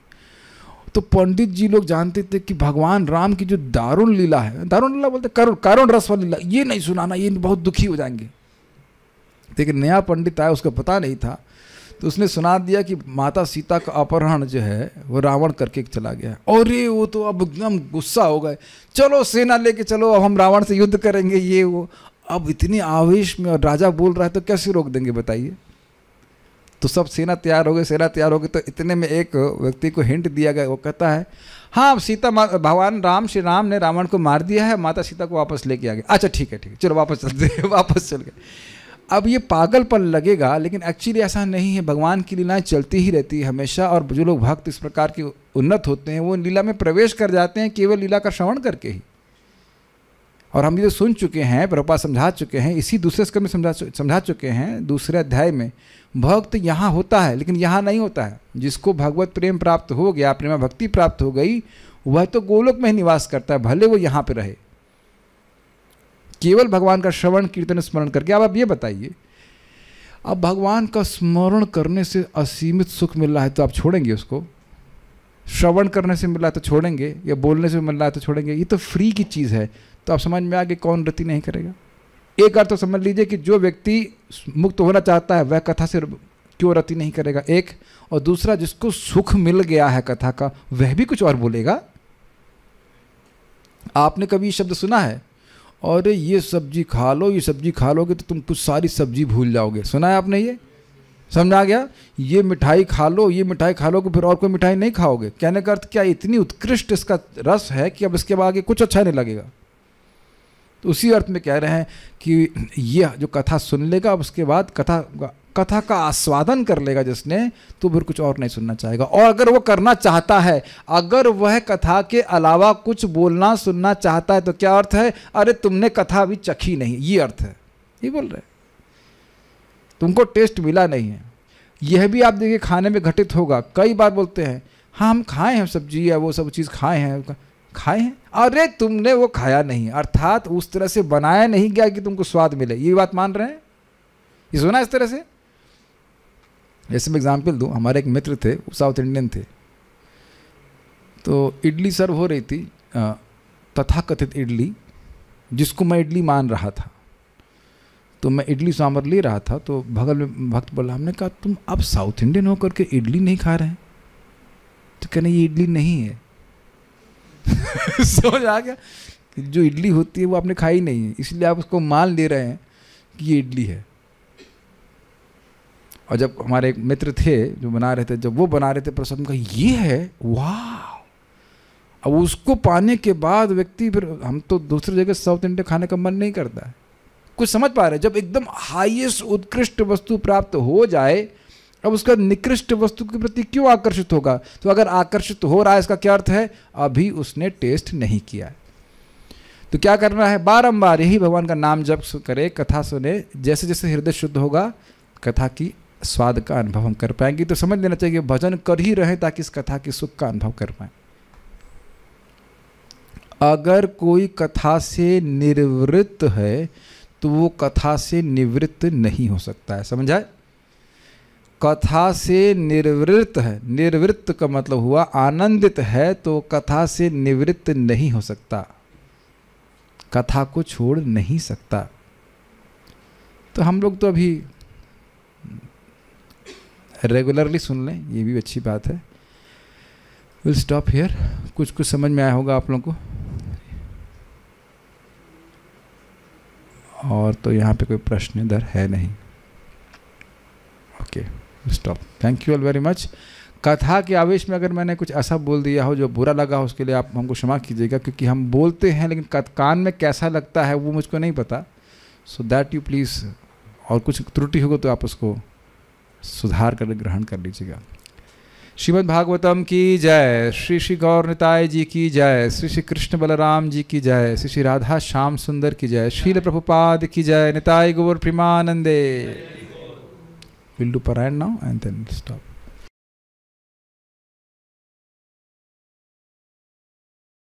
तो पंडित जी लोग जानते थे कि भगवान राम की जो दारुण लीला है दारुण लीला बोलते करुण करुण रस वाली लीला ये नहीं सुनाना ये बहुत दुखी हो जाएंगे लेकिन नया पंडित आया उसको पता नहीं था तो उसने सुना दिया कि माता सीता का अपहरण जो है वो रावण करके चला गया और ये वो तो अब एकदम गुस्सा हो गए चलो सेना लेके चलो अब हम रावण से युद्ध करेंगे ये वो अब इतने आवेश में और राजा बोल रहा है तो कैसे रोक देंगे बताइए तो सब सेना तैयार हो गई सेना तैयार हो गई तो इतने में एक व्यक्ति को हिंट दिया गया वो कहता है हाँ सीता भगवान राम श्री राम ने रावण को मार दिया है माता सीता को वापस लेके आ गए अच्छा ठीक है ठीक है चलो वापस चलते हैं वापस चल गए अब ये पागलपन लगेगा लेकिन एक्चुअली ऐसा नहीं है भगवान की लीलाएं चलती ही रहती है हमेशा और जो लोग भक्त इस प्रकार के उन्नत होते हैं वो लीला में प्रवेश कर जाते हैं केवल लीला का श्रवण करके ही और हम ये तो सुन चुके हैं प्रभुपा समझा चुके हैं इसी दूसरे स्कंद में समझा समझा चुके हैं दूसरे अध्याय में भक्त यहाँ होता है लेकिन यहाँ नहीं होता है जिसको भगवत प्रेम प्राप्त हो गया प्रेमा भक्ति प्राप्त हो गई वह तो गोलोक में ही निवास करता है भले वो यहाँ पर रहे केवल भगवान का श्रवण कीर्तन स्मरण करके अब आप ये बताइए अब भगवान का स्मरण करने से असीमित सुख मिल रहा है तो आप छोड़ेंगे उसको श्रवण करने से मिल रहा है तो छोड़ेंगे या बोलने से मिल रहा है तो छोड़ेंगे ये तो फ्री की चीज़ है तो आप समझ में आ गए कौन रति नहीं करेगा एक अर्थ तो समझ लीजिए कि जो व्यक्ति मुक्त होना चाहता है वह कथा से क्यों रति नहीं करेगा एक और दूसरा जिसको सुख मिल गया है कथा का वह भी कुछ और बोलेगा आपने कभी शब्द सुना है और ये सब्जी खा लो ये सब्जी खा लोगे तो तुम कुछ सारी सब्जी भूल जाओगे सुना है आपने ये समझा गया ये मिठाई खा लो ये मिठाई खा लो फिर और कोई मिठाई नहीं खाओगे कहने का अर्थ क्या इतनी उत्कृष्ट इसका रस है कि अब इसके बाद आगे कुछ अच्छा नहीं लगेगा तो उसी अर्थ में कह रहे हैं कि यह जो कथा सुन लेगा उसके बाद कथा कथा का आस्वादन कर लेगा जिसने तो फिर कुछ और नहीं सुनना चाहेगा और अगर वो करना चाहता है अगर वह कथा के अलावा कुछ बोलना सुनना चाहता है तो क्या अर्थ है अरे तुमने कथा अभी चखी नहीं ये अर्थ है ये बोल रहे तुमको टेस्ट मिला नहीं है यह भी आप देखिए खाने में घटित होगा कई बार बोलते हैं हाँ हम खाए हैं सब्जी या वो सब चीज़ खाए हैं खाए हैं अरे तुमने वो खाया नहीं अर्थात उस तरह से बनाया नहीं गया कि तुमको स्वाद मिले ये बात मान रहे हैं ये सुना इस तरह से जैसे मैं एग्जाम्पल दूँ हमारे एक मित्र थे वो साउथ इंडियन थे तो इडली सर्व हो रही थी तथाकथित इडली जिसको मैं इडली मान रहा था तो मैं इडली सांभर ले रहा था तो भगल में भक्त बलराम ने कहा तुम अब साउथ इंडियन होकर के इडली नहीं खा रहे हैं तो कहना ये इडली नहीं है समझ आ गया जो इडली होती है वो आपने खाई नहीं है इसलिए आप उसको मान ले रहे हैं कि ये इडली है और जब हमारे एक मित्र थे जो बना रहे थे जब वो बना रहे थे प्रसाद का ये है वाह अब उसको पाने के बाद व्यक्ति फिर हम तो दूसरी जगह साउथ इंडिया खाने का मन नहीं करता कुछ समझ पा रहे जब एकदम हाईएस्ट उत्कृष्ट वस्तु प्राप्त हो जाए अब उसका निकृष्ट वस्तु के प्रति क्यों आकर्षित होगा तो अगर आकर्षित हो रहा है इसका क्या अर्थ है अभी उसने टेस्ट नहीं किया है तो क्या करना है बारंबार यही भगवान का नाम जप करे कथा सुने जैसे जैसे हृदय शुद्ध होगा कथा की स्वाद का अनुभव हम कर पाएंगे तो समझ लेना चाहिए भजन कर ही रहे ताकि इस कथा के सुख का अनुभव कर पाए अगर कोई कथा से निवृत्त है तो वो कथा से निवृत्त नहीं हो सकता है समझाए कथा से निर्वृत्त है निर्वृत्त का मतलब हुआ आनंदित है तो कथा से निवृत्त नहीं हो सकता कथा को छोड़ नहीं सकता तो हम लोग तो अभी रेगुलरली सुन लें ये भी अच्छी बात है विल स्टॉप हेयर कुछ कुछ समझ में आया होगा आप लोगों को और तो यहाँ पे कोई प्रश्न इधर है नहीं okay okay. Stop thank you all very much कथा के आवेश में अगर मैंने कुछ ऐसा बोल दिया हो जो बुरा लगा हो उसके लिए आप हमको क्षमा कीजिएगा क्योंकि हम बोलते हैं लेकिन कान में कैसा लगता है वो मुझको नहीं पता सो दैट यू प्लीज़ और कुछ त्रुटि होगा तो आप उसको सुधार कर ग्रहण कर लीजिएगा श्रीमद् भागवतम की जय श्री श्री गौर निताय जी की जय श्री श्री कृष्ण बलराम जी की जय श्री श्री राधा श्याम सुंदर की जय श्रील प्रभुपाद की जय निताय गौर प्रेमानंदे we'll do parand now and then stop